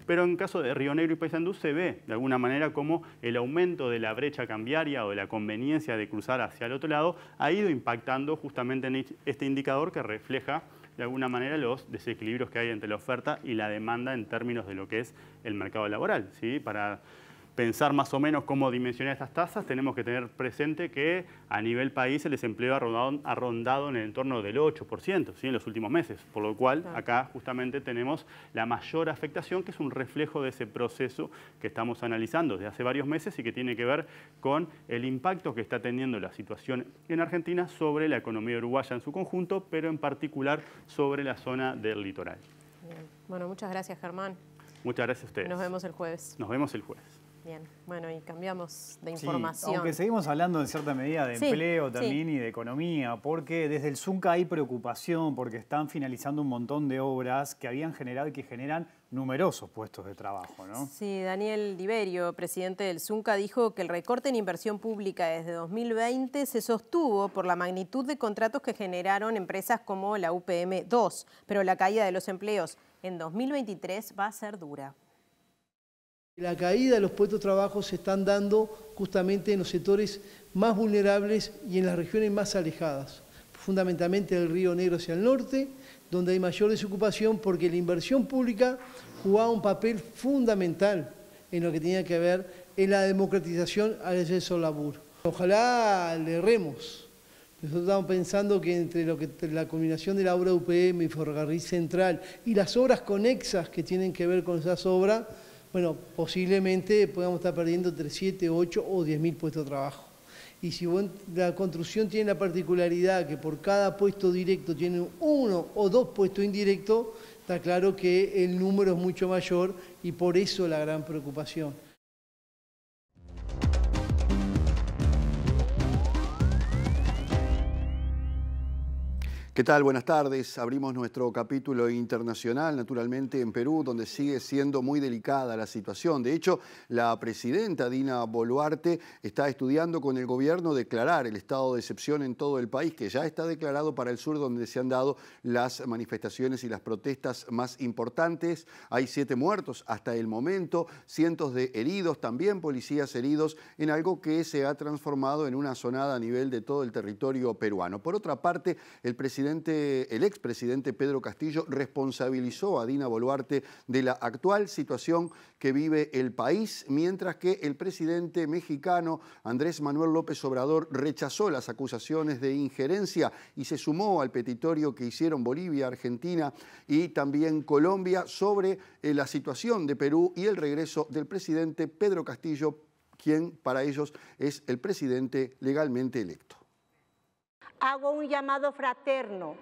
Pero en caso de Río Negro y Paysandú se ve de alguna manera como el aumento de la brecha cambiaria o de la conveniencia de cruzar hacia el otro lado ha ido impactando justamente en este, este indicador que refleja de alguna manera los desequilibrios que hay entre la oferta y la demanda en términos de lo que es el mercado laboral. ¿sí? Para pensar más o menos cómo dimensionar estas tasas, tenemos que tener presente que a nivel país el desempleo ha rondado, ha en el entorno del 8% en los últimos meses, por lo cual acá justamente tenemos la mayor afectación que es un reflejo de ese proceso que estamos analizando desde hace varios meses y que tiene que ver con el impacto que está teniendo la situación en Argentina sobre la economía uruguaya en su conjunto, pero en particular sobre la zona del litoral. Bueno, muchas gracias Germán. Muchas gracias a ustedes. Nos vemos el jueves. Nos vemos el jueves bueno, y cambiamos de información. aunque seguimos hablando en cierta medida de empleo también y de economía, porque desde el Zunca hay preocupación porque están finalizando un montón de obras que habían generado y que generan numerosos puestos de trabajo, ¿no? Sí, Daniel Liberio, presidente del Zunca, dijo que el recorte en inversión pública desde 2020 se sostuvo por la magnitud de contratos que generaron empresas como la UPM 2, pero la caída de los empleos en 2023 va a ser dura. La caída de los puestos de trabajo se están dando justamente en los sectores más vulnerables y en las regiones más alejadas, fundamentalmente del Río Negro hacia el norte, donde hay mayor desocupación porque la inversión pública jugaba un papel fundamental en lo que tenía que ver en la democratización al exceso al Ojalá le remos. Nosotros estamos pensando que entre la combinación de la obra UPM y Ferrocarril Central y las obras conexas que tienen que ver con esas obras, bueno, posiblemente podamos estar perdiendo entre 7, 8 o 10 mil puestos de trabajo. Y si la construcción tiene la particularidad que por cada puesto directo tiene uno o dos puestos indirectos, está claro que el número es mucho mayor y por eso la gran preocupación. ¿Qué tal? Buenas tardes. Abrimos nuestro capítulo internacional, naturalmente en Perú, donde sigue siendo muy delicada la situación. De hecho, la presidenta Dina Boluarte está estudiando con el gobierno declarar el estado de excepción en todo el país, que ya está declarado para el sur, donde se han dado las manifestaciones y las protestas más importantes. Hay siete muertos hasta el momento, cientos de heridos, también policías heridos, en algo que se ha transformado en una zonada a nivel de todo el territorio peruano. Por otra parte, el presidente el expresidente Pedro Castillo responsabilizó a Dina Boluarte de la actual situación que vive el país, mientras que el presidente mexicano Andrés Manuel López Obrador rechazó las acusaciones de injerencia y se sumó al petitorio que hicieron Bolivia, Argentina y también Colombia sobre eh, la situación de Perú y el regreso del presidente Pedro Castillo, quien para ellos es el presidente legalmente electo hago un llamado fraterno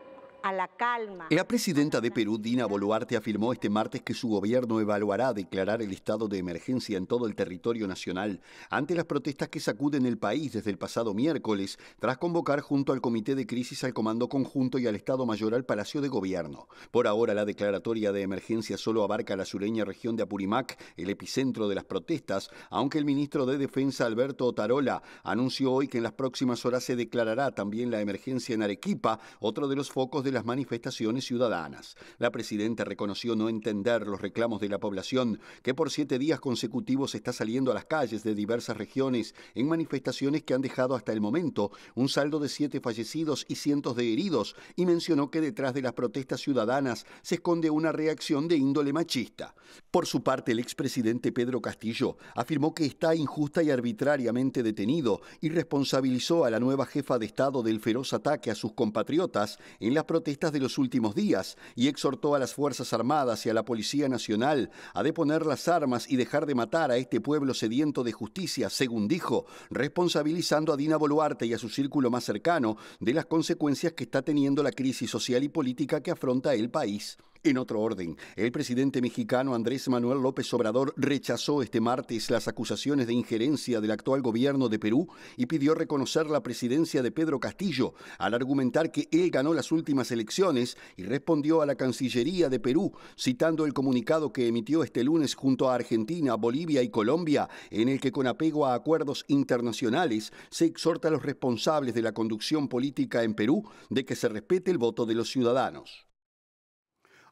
la calma. La presidenta de Perú, Dina Boluarte, afirmó este martes que su gobierno evaluará declarar el estado de emergencia en todo el territorio nacional ante las protestas que sacuden el país desde el pasado miércoles, tras convocar junto al Comité de Crisis al Comando Conjunto y al Estado Mayor al Palacio de Gobierno. Por ahora, la declaratoria de emergencia solo abarca la sureña región de Apurímac, el epicentro de las protestas, aunque el ministro de Defensa, Alberto Otarola, anunció hoy que en las próximas horas se declarará también la emergencia en Arequipa, otro de los focos de de las manifestaciones ciudadanas. La presidenta reconoció no entender los reclamos de la población, que por siete días consecutivos está saliendo a las calles de diversas regiones en manifestaciones que han dejado hasta el momento un saldo de siete fallecidos y cientos de heridos, y mencionó que detrás de las protestas ciudadanas se esconde una reacción de índole machista. Por su parte, el expresidente Pedro Castillo afirmó que está injusta y arbitrariamente detenido y responsabilizó a la nueva jefa de Estado del feroz ataque a sus compatriotas en las protestas protestas de los últimos días y exhortó a las Fuerzas Armadas y a la Policía Nacional a deponer las armas y dejar de matar a este pueblo sediento de justicia, según dijo, responsabilizando a Dina Boluarte y a su círculo más cercano de las consecuencias que está teniendo la crisis social y política que afronta el país. En otro orden, el presidente mexicano Andrés Manuel López Obrador rechazó este martes las acusaciones de injerencia del actual gobierno de Perú y pidió reconocer la presidencia de Pedro Castillo al argumentar que él ganó las últimas elecciones y respondió a la Cancillería de Perú citando el comunicado que emitió este lunes junto a Argentina, Bolivia y Colombia en el que con apego a acuerdos internacionales se exhorta a los responsables de la conducción política en Perú de que se respete el voto de los ciudadanos.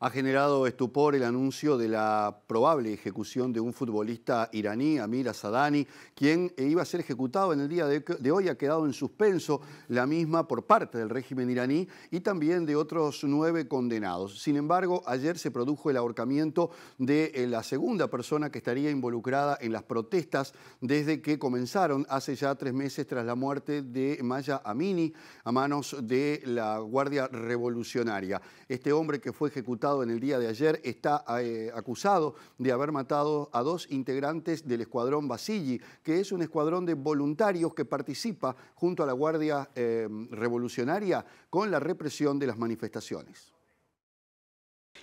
Ha generado estupor el anuncio de la probable ejecución de un futbolista iraní, Amir Asadani, quien eh, iba a ser ejecutado en el día de hoy. Ha quedado en suspenso la misma por parte del régimen iraní y también de otros nueve condenados. Sin embargo, ayer se produjo el ahorcamiento de eh, la segunda persona que estaría involucrada en las protestas desde que comenzaron hace ya tres meses tras la muerte de Maya Amini a manos de la Guardia Revolucionaria. Este hombre que fue ejecutado en el día de ayer, está eh, acusado de haber matado a dos integrantes del escuadrón Basilli, que es un escuadrón de voluntarios que participa junto a la Guardia eh, Revolucionaria con la represión de las manifestaciones.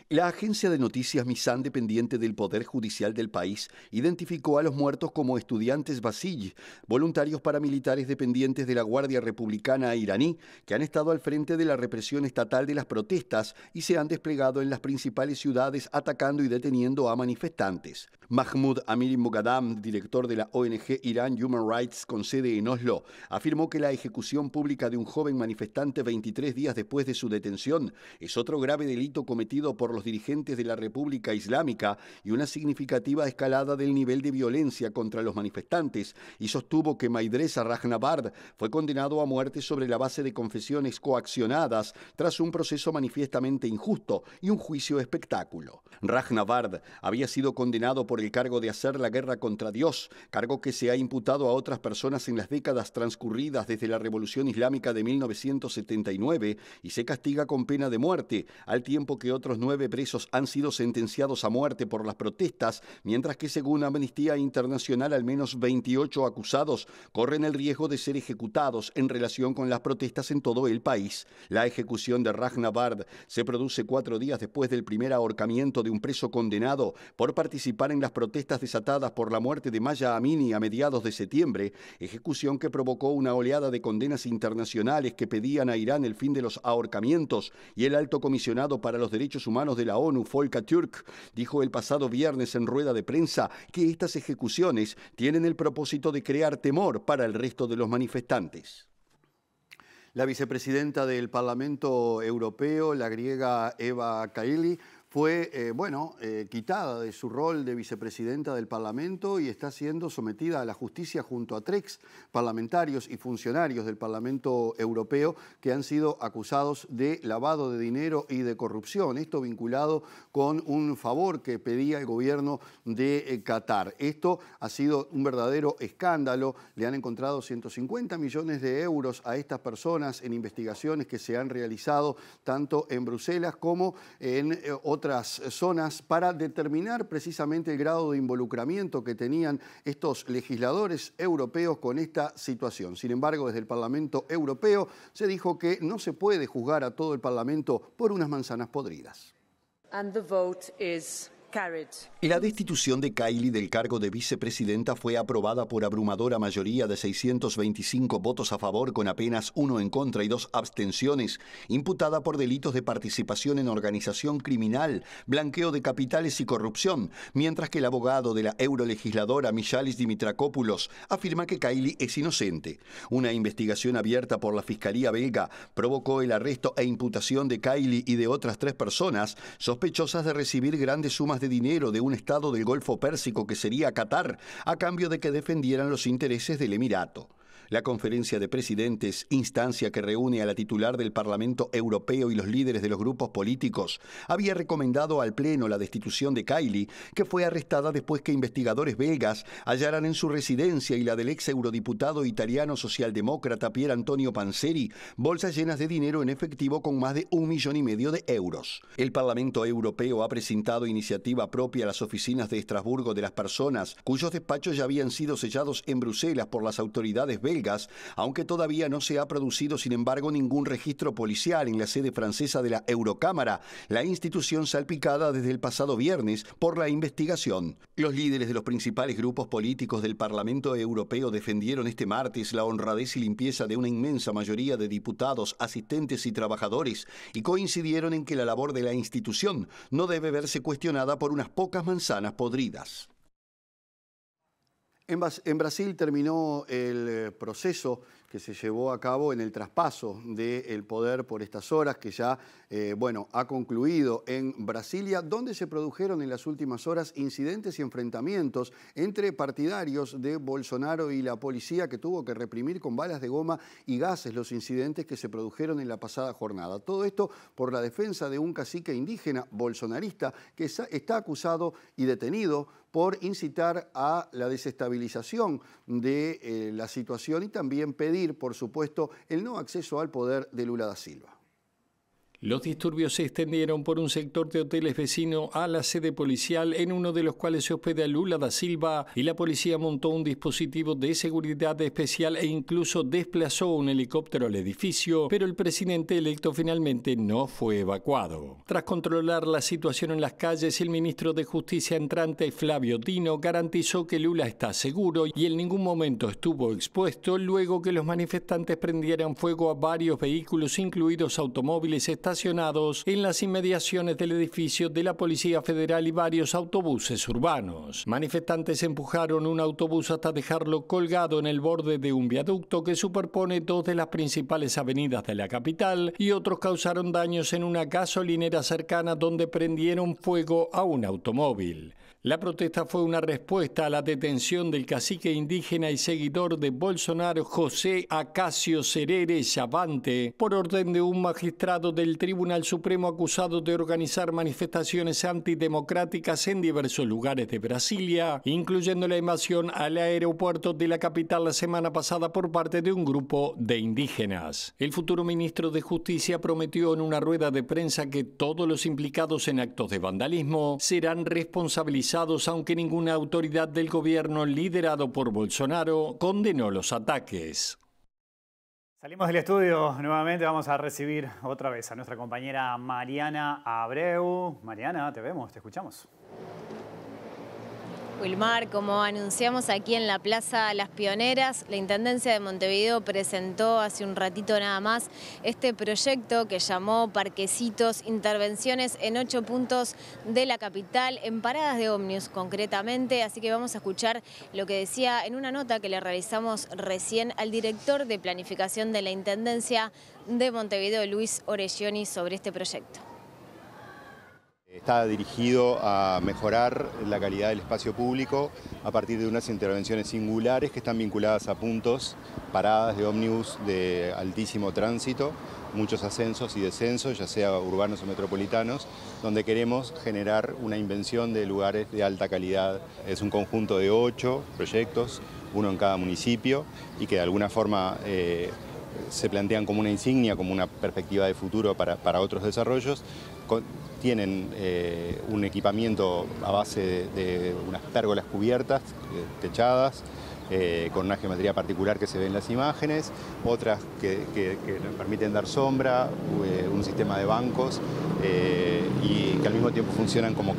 La agencia de noticias MISAN, dependiente del Poder Judicial del país, identificó a los muertos como estudiantes basij, voluntarios paramilitares dependientes de la Guardia Republicana iraní, que han estado al frente de la represión estatal de las protestas y se han desplegado en las principales ciudades atacando y deteniendo a manifestantes. Mahmoud Amiri Mogadam, director de la ONG Iran Human Rights con sede en Oslo, afirmó que la ejecución pública de un joven manifestante 23 días después de su detención es otro grave delito cometido por los dirigentes de la República Islámica y una significativa escalada del nivel de violencia contra los manifestantes y sostuvo que Maidresa Rajnabard fue condenado a muerte sobre la base de confesiones coaccionadas tras un proceso manifiestamente injusto y un juicio espectáculo. Rajnabard había sido condenado por el cargo de hacer la guerra contra Dios, cargo que se ha imputado a otras personas en las décadas transcurridas desde la Revolución Islámica de 1979 y se castiga con pena de muerte, al tiempo que otros nueve presos han sido sentenciados a muerte por las protestas, mientras que según Amnistía Internacional al menos 28 acusados corren el riesgo de ser ejecutados en relación con las protestas en todo el país. La ejecución de Ragna Bard se produce cuatro días después del primer ahorcamiento de un preso condenado por participar en las protestas desatadas por la muerte de Maya Amini a mediados de septiembre, ejecución que provocó una oleada de condenas internacionales que pedían a Irán el fin de los ahorcamientos y el alto comisionado para los derechos humanos de la ONU, Folka Türk, dijo el pasado viernes en rueda de prensa que estas ejecuciones tienen el propósito de crear temor para el resto de los manifestantes. La vicepresidenta del Parlamento Europeo, la griega Eva Kaili, fue, eh, bueno, eh, quitada de su rol de vicepresidenta del Parlamento y está siendo sometida a la justicia junto a tres parlamentarios y funcionarios del Parlamento Europeo que han sido acusados de lavado de dinero y de corrupción. Esto vinculado con un favor que pedía el gobierno de eh, Qatar. Esto ha sido un verdadero escándalo. Le han encontrado 150 millones de euros a estas personas en investigaciones que se han realizado tanto en Bruselas como en otras zonas para determinar precisamente el grado de involucramiento que tenían estos legisladores europeos con esta situación. Sin embargo, desde el Parlamento Europeo se dijo que no se puede juzgar a todo el Parlamento por unas manzanas podridas. Y la destitución de Kylie del cargo de vicepresidenta fue aprobada por abrumadora mayoría de 625 votos a favor con apenas uno en contra y dos abstenciones, imputada por delitos de participación en organización criminal, blanqueo de capitales y corrupción, mientras que el abogado de la eurolegisladora Michalis Dimitrakopoulos afirma que Kylie es inocente. Una investigación abierta por la Fiscalía belga provocó el arresto e imputación de Kylie y de otras tres personas sospechosas de recibir grandes sumas dinero de un estado del Golfo Pérsico que sería Qatar, a cambio de que defendieran los intereses del Emirato. La conferencia de presidentes, instancia que reúne a la titular del Parlamento Europeo y los líderes de los grupos políticos, había recomendado al Pleno la destitución de Kylie, que fue arrestada después que investigadores belgas hallaran en su residencia y la del ex eurodiputado italiano socialdemócrata Pier Antonio Panzeri bolsas llenas de dinero en efectivo con más de un millón y medio de euros. El Parlamento Europeo ha presentado iniciativa propia a las oficinas de Estrasburgo de las personas cuyos despachos ya habían sido sellados en Bruselas por las autoridades belgas aunque todavía no se ha producido, sin embargo, ningún registro policial en la sede francesa de la Eurocámara, la institución salpicada desde el pasado viernes por la investigación. Los líderes de los principales grupos políticos del Parlamento Europeo defendieron este martes la honradez y limpieza de una inmensa mayoría de diputados, asistentes y trabajadores y coincidieron en que la labor de la institución no debe verse cuestionada por unas pocas manzanas podridas. En, Brasil terminó el eh, proceso que se llevó a cabo en el traspaso del poder por estas horas, que ya eh, bueno, ha concluido en Brasilia, donde se produjeron en las últimas horas incidentes y enfrentamientos entre partidarios de Bolsonaro y la policía, que tuvo que reprimir con balas de goma y gases los incidentes que se produjeron en la pasada jornada. Todo esto por la defensa de un cacique indígena bolsonarista que está acusado y detenido por incitar a la desestabilización de eh, la situación y también pedir, por supuesto, el no acceso al poder de Lula da Silva. Los disturbios se extendieron por un sector de hoteles vecino a la sede policial, en uno de los cuales se hospeda Lula da Silva, y la policía montó un dispositivo de seguridad especial e incluso desplazó un helicóptero al edificio, pero el presidente electo finalmente no fue evacuado. Tras controlar la situación en las calles, el ministro de Justicia entrante Flavio Dino garantizó que Lula está seguro y en ningún momento estuvo expuesto luego que los manifestantes prendieran fuego a varios vehículos, incluidos automóviles estacionados en las inmediaciones del edificio de la Policía Federal y varios autobuses urbanos. Manifestantes empujaron un autobús hasta dejarlo colgado en el borde de un viaducto que superpone dos de las principales avenidas de la capital y otros causaron daños en una gasolinera cercana donde prendieron fuego a un automóvil. La protesta fue una respuesta a la detención del cacique indígena y seguidor de Bolsonaro José Acacio Cerere Chavante por orden de un magistrado del Tribunal Supremo acusado de organizar manifestaciones antidemocráticas en diversos lugares de Brasilia, incluyendo la invasión al aeropuerto de la capital la semana pasada por parte de un grupo de indígenas. El futuro ministro de Justicia prometió en una rueda de prensa que todos los implicados en actos de vandalismo serán responsabilizados aunque ninguna autoridad del gobierno liderado por Bolsonaro condenó los ataques. Salimos del estudio nuevamente, vamos a recibir otra vez a nuestra compañera Mariana Abreu. Mariana, te vemos, te escuchamos. Wilmar, como anunciamos aquí en la Plaza Las Pioneras, la Intendencia de Montevideo presentó hace un ratito nada más este proyecto que llamó Parquecitos, intervenciones en ocho puntos de la capital, en paradas de ómnibus concretamente, así que vamos a escuchar lo que decía en una nota que le realizamos recién al director de Planificación de la Intendencia de Montevideo, Luis Orelloni, sobre este proyecto. Está dirigido a mejorar la calidad del espacio público a partir de unas intervenciones singulares que están vinculadas a puntos, paradas de ómnibus de altísimo tránsito, muchos ascensos y descensos, ya sea urbanos o metropolitanos, donde queremos generar una invención de lugares de alta calidad. Es un conjunto de ocho proyectos, uno en cada municipio, y que de alguna forma eh, se plantean como una insignia, como una perspectiva de futuro para, otros desarrollos. tienen eh, un equipamiento a base de, unas pérgolas cubiertas, eh, techadas, eh, con una geometría particular que se ve en las imágenes, otras que, permiten dar sombra, un sistema de bancos y que al mismo tiempo funcionan como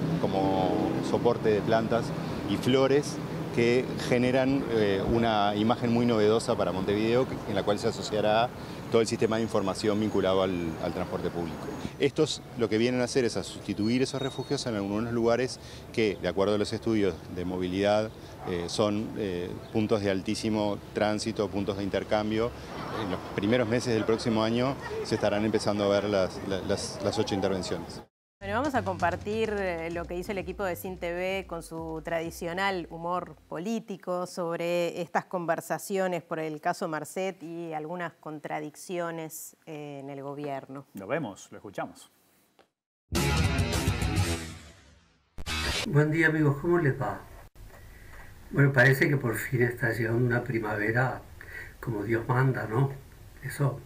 soporte de plantas y flores que generan eh, una imagen muy novedosa para Montevideo en la cual se asociará todo el sistema de información vinculado al, transporte público. Estos lo que vienen a hacer es a sustituir esos refugios en algunos lugares que, de acuerdo a los estudios de movilidad, eh, son eh, puntos de altísimo tránsito, puntos de intercambio. En los primeros meses del próximo año se estarán empezando a ver las ocho intervenciones. Bueno, vamos a compartir eh, lo que dice el equipo de TV con su tradicional humor político sobre estas conversaciones por el caso Marcet y algunas contradicciones eh, en el gobierno. Lo vemos, lo escuchamos. Buen día amigos, ¿cómo les va? Bueno, parece que por fin está llegando una primavera como Dios manda, ¿no? Eso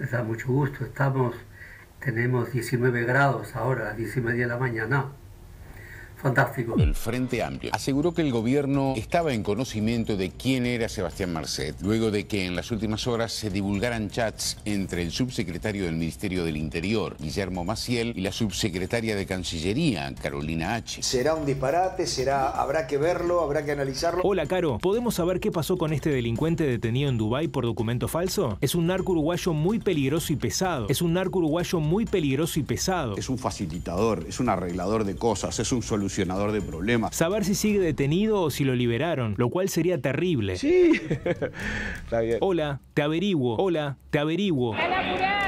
les da mucho gusto. Estamos tenemos 19 grados ahora, a 10 y de la mañana. Fantástico. El Frente Amplio aseguró que el gobierno estaba en conocimiento de quién era Sebastián Marcet, luego de que en las últimas horas se divulgaran chats entre el subsecretario del Ministerio del Interior, Guillermo Maciel, y la subsecretaria de Cancillería, Carolina H. Será un disparate, será, habrá que verlo, habrá que analizarlo. Hola, Caro, ¿podemos saber qué pasó con este delincuente detenido en Dubái por documento falso? Es un narco uruguayo muy peligroso y pesado. Es un narco uruguayo muy peligroso y pesado. Es un facilitador, es un arreglador de cosas, es un solucionador de problemas. Saber si sigue detenido o si lo liberaron, lo cual sería terrible. Sí, está bien. Hola, te averiguo. Hola, te averiguo.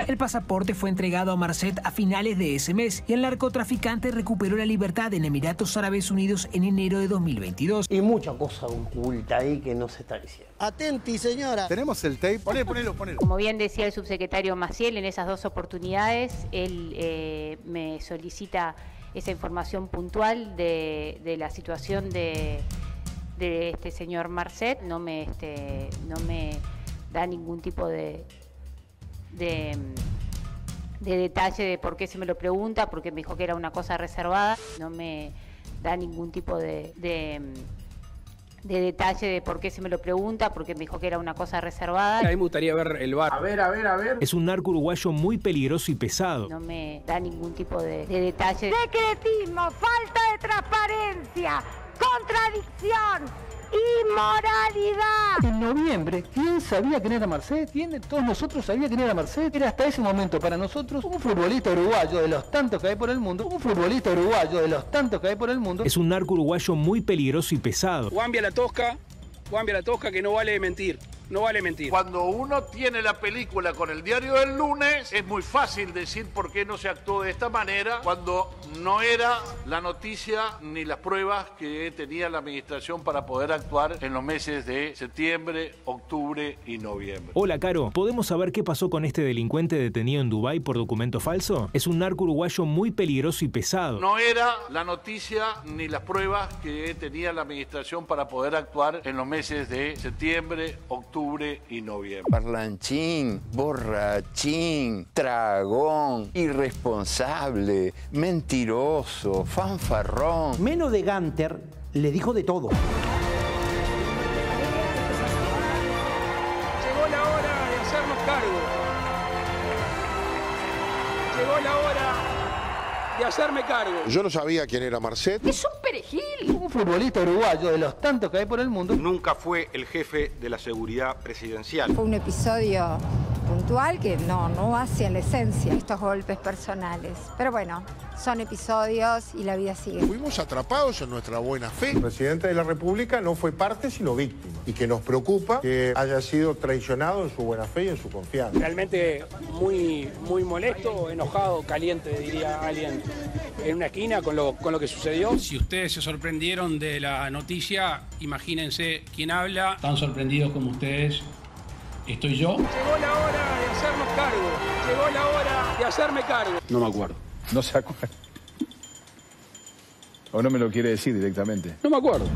El pasaporte fue entregado a Marcet a finales de ese mes y el narcotraficante recuperó la libertad en Emiratos Árabes Unidos en enero de 2022. Y mucha cosa oculta ahí que no se está diciendo. Atenti, señora. Tenemos el tape. Poné, ponelo, ponelo. Como bien decía el subsecretario Maciel, en esas dos oportunidades él eh, me solicita esa información puntual de, la situación de, de, este señor Marcet. No me, este, no me da ningún tipo de, de, detalle de por qué se me lo pregunta, porque me dijo que era una cosa reservada. No me da ningún tipo de de detalle de por qué se me lo pregunta, porque me dijo que era una cosa reservada. A mí me gustaría ver el bar. A ver, a ver, a ver. Es un narco uruguayo muy peligroso y pesado. No me da ningún tipo de, detalle. decretismo, falta de transparencia, contradicción inmoralidad. En noviembre, ¿quién sabía quién era Mercedes? ¿Quién de todos nosotros sabía quién era Marcet? Era hasta ese momento para nosotros un futbolista uruguayo de los tantos que hay por el mundo, un futbolista uruguayo de los tantos que hay por el mundo. Es un narco uruguayo muy peligroso y pesado. cambia la tosca, Juan la tosca que no vale mentir. No vale mentir. Cuando uno tiene la película con el diario del lunes, es muy fácil decir por qué no se actuó de esta manera cuando no era la noticia ni las pruebas que tenía la administración para poder actuar en los meses de septiembre, octubre y noviembre. Hola, Caro. ¿Podemos saber qué pasó con este delincuente detenido en Dubái por documento falso? Es un narco uruguayo muy peligroso y pesado. No era la noticia ni las pruebas que tenía la administración para poder actuar en los meses de septiembre, octubre y noviembre. Parlanchín, borrachín, dragón, irresponsable, mentiroso, fanfarrón. menos de Ganter le dijo de todo. Llegó la hora de hacernos cargo. Llegó la hora de hacerme cargo. Yo no sabía quién era Marcet un futbolista uruguayo de los tantos que hay por el mundo. Nunca fue el jefe de la seguridad presidencial. Fue un episodio puntual que no, no hacia la esencia estos golpes personales. Pero bueno, son episodios y la vida sigue. Fuimos atrapados en nuestra buena fe. El presidente de la República no fue parte sino víctima y que nos preocupa que haya sido traicionado en su buena fe y en su confianza. Realmente muy, muy molesto, enojado, caliente, diría alguien, en una esquina con lo, con lo que sucedió. Si ustedes se sorprendieron de la noticia, imagínense quién habla. Tan sorprendidos como ustedes estoy yo. Llegó la hora de hacernos cargo. Llegó la hora de hacerme cargo. No me acuerdo. No se acuerda. O no me lo quiere decir directamente. No me acuerdo.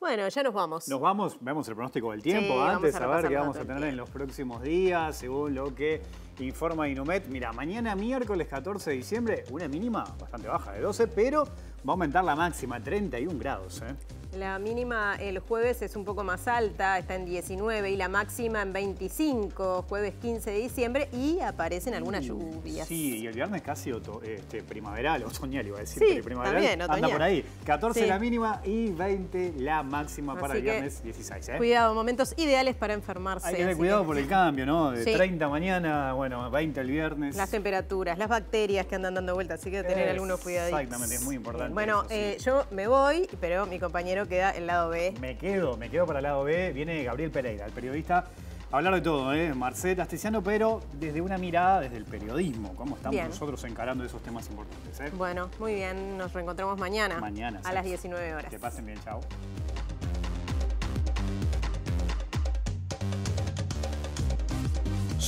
Bueno, ya nos vamos. Nos vamos, vemos el pronóstico del tiempo antes, a, ver qué vamos a tener en los próximos días, según lo que informa Inumet. Mira, mañana miércoles 14 de diciembre, una mínima bastante baja de 12, pero va a aumentar la máxima, a 31 grados. ¿eh? La mínima el jueves es un poco más alta, está en 19 y la máxima en 25, jueves 15 de diciembre y aparecen algunas lluvias. Sí, y el viernes casi este, primaveral, otoñal iba a decir, primaveral anda por ahí. 14 la mínima y 20 la máxima para el viernes 16. ¿eh? Cuidado, momentos ideales para enfermarse. Hay que tener cuidado por el cambio, ¿no? De 30 mañana, bueno, 20 el viernes. Las temperaturas, las bacterias que andan dando vueltas, así que tener algunos cuidaditos. Exactamente, es muy importante. Bueno, eh, yo me voy, pero mi compañero queda el lado B. Me quedo, me quedo para el lado B. Viene Gabriel Pereira, el periodista. hablar de todo, ¿eh? Marcet Astesiano, pero desde una mirada, desde el periodismo, cómo estamos nosotros encarando esos temas importantes. ¿eh? Bueno, muy bien, nos reencontramos mañana. Mañana. A las 19 horas. Que pasen bien, chao.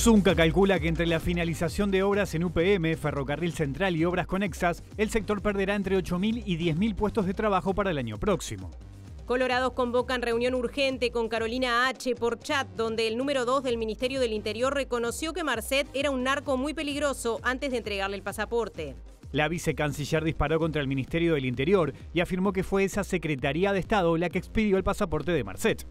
Zunca calcula que entre la finalización de obras en UPM, Ferrocarril Central y obras conexas, el sector perderá entre 8.000 y 10.000 puestos de trabajo para el año próximo. Colorados convocan reunión urgente con Carolina H. por chat, donde el número 2 del Ministerio del Interior reconoció que Marcet era un narco muy peligroso antes de entregarle el pasaporte. La vicecanciller disparó contra el Ministerio del Interior y afirmó que fue esa Secretaría de Estado la que expidió el pasaporte de Marcet.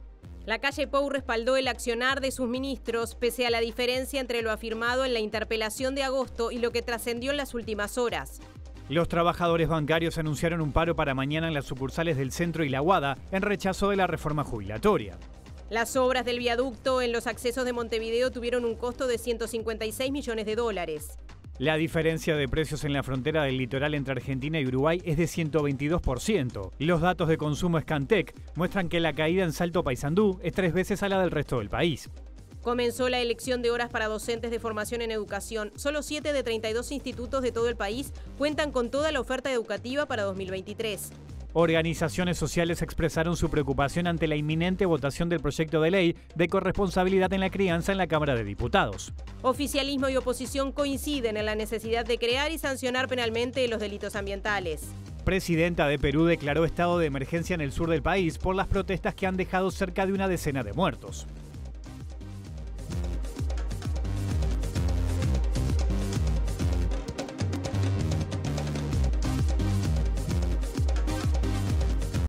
La calle Pou respaldó el accionar de sus ministros, pese a la diferencia entre lo afirmado en la interpelación de agosto y lo que trascendió en las últimas horas. Los trabajadores bancarios anunciaron un paro para mañana en las sucursales del centro y la Guada en rechazo de la reforma jubilatoria. Las obras del viaducto en los accesos de Montevideo tuvieron un costo de 156 millones de dólares. La diferencia de precios en la frontera del litoral entre Argentina y Uruguay es de 122%. Los datos de consumo Scantec muestran que la caída en Salto Paysandú es tres veces a la del resto del país. Comenzó la elección de horas para docentes de formación en educación. Solo 7 de 32 institutos de todo el país cuentan con toda la oferta educativa para 2023. Organizaciones sociales expresaron su preocupación ante la inminente votación del proyecto de ley de corresponsabilidad en la crianza en la Cámara de Diputados. Oficialismo y oposición coinciden en la necesidad de crear y sancionar penalmente los delitos ambientales. Presidenta de Perú declaró estado de emergencia en el sur del país por las protestas que han dejado cerca de una decena de muertos.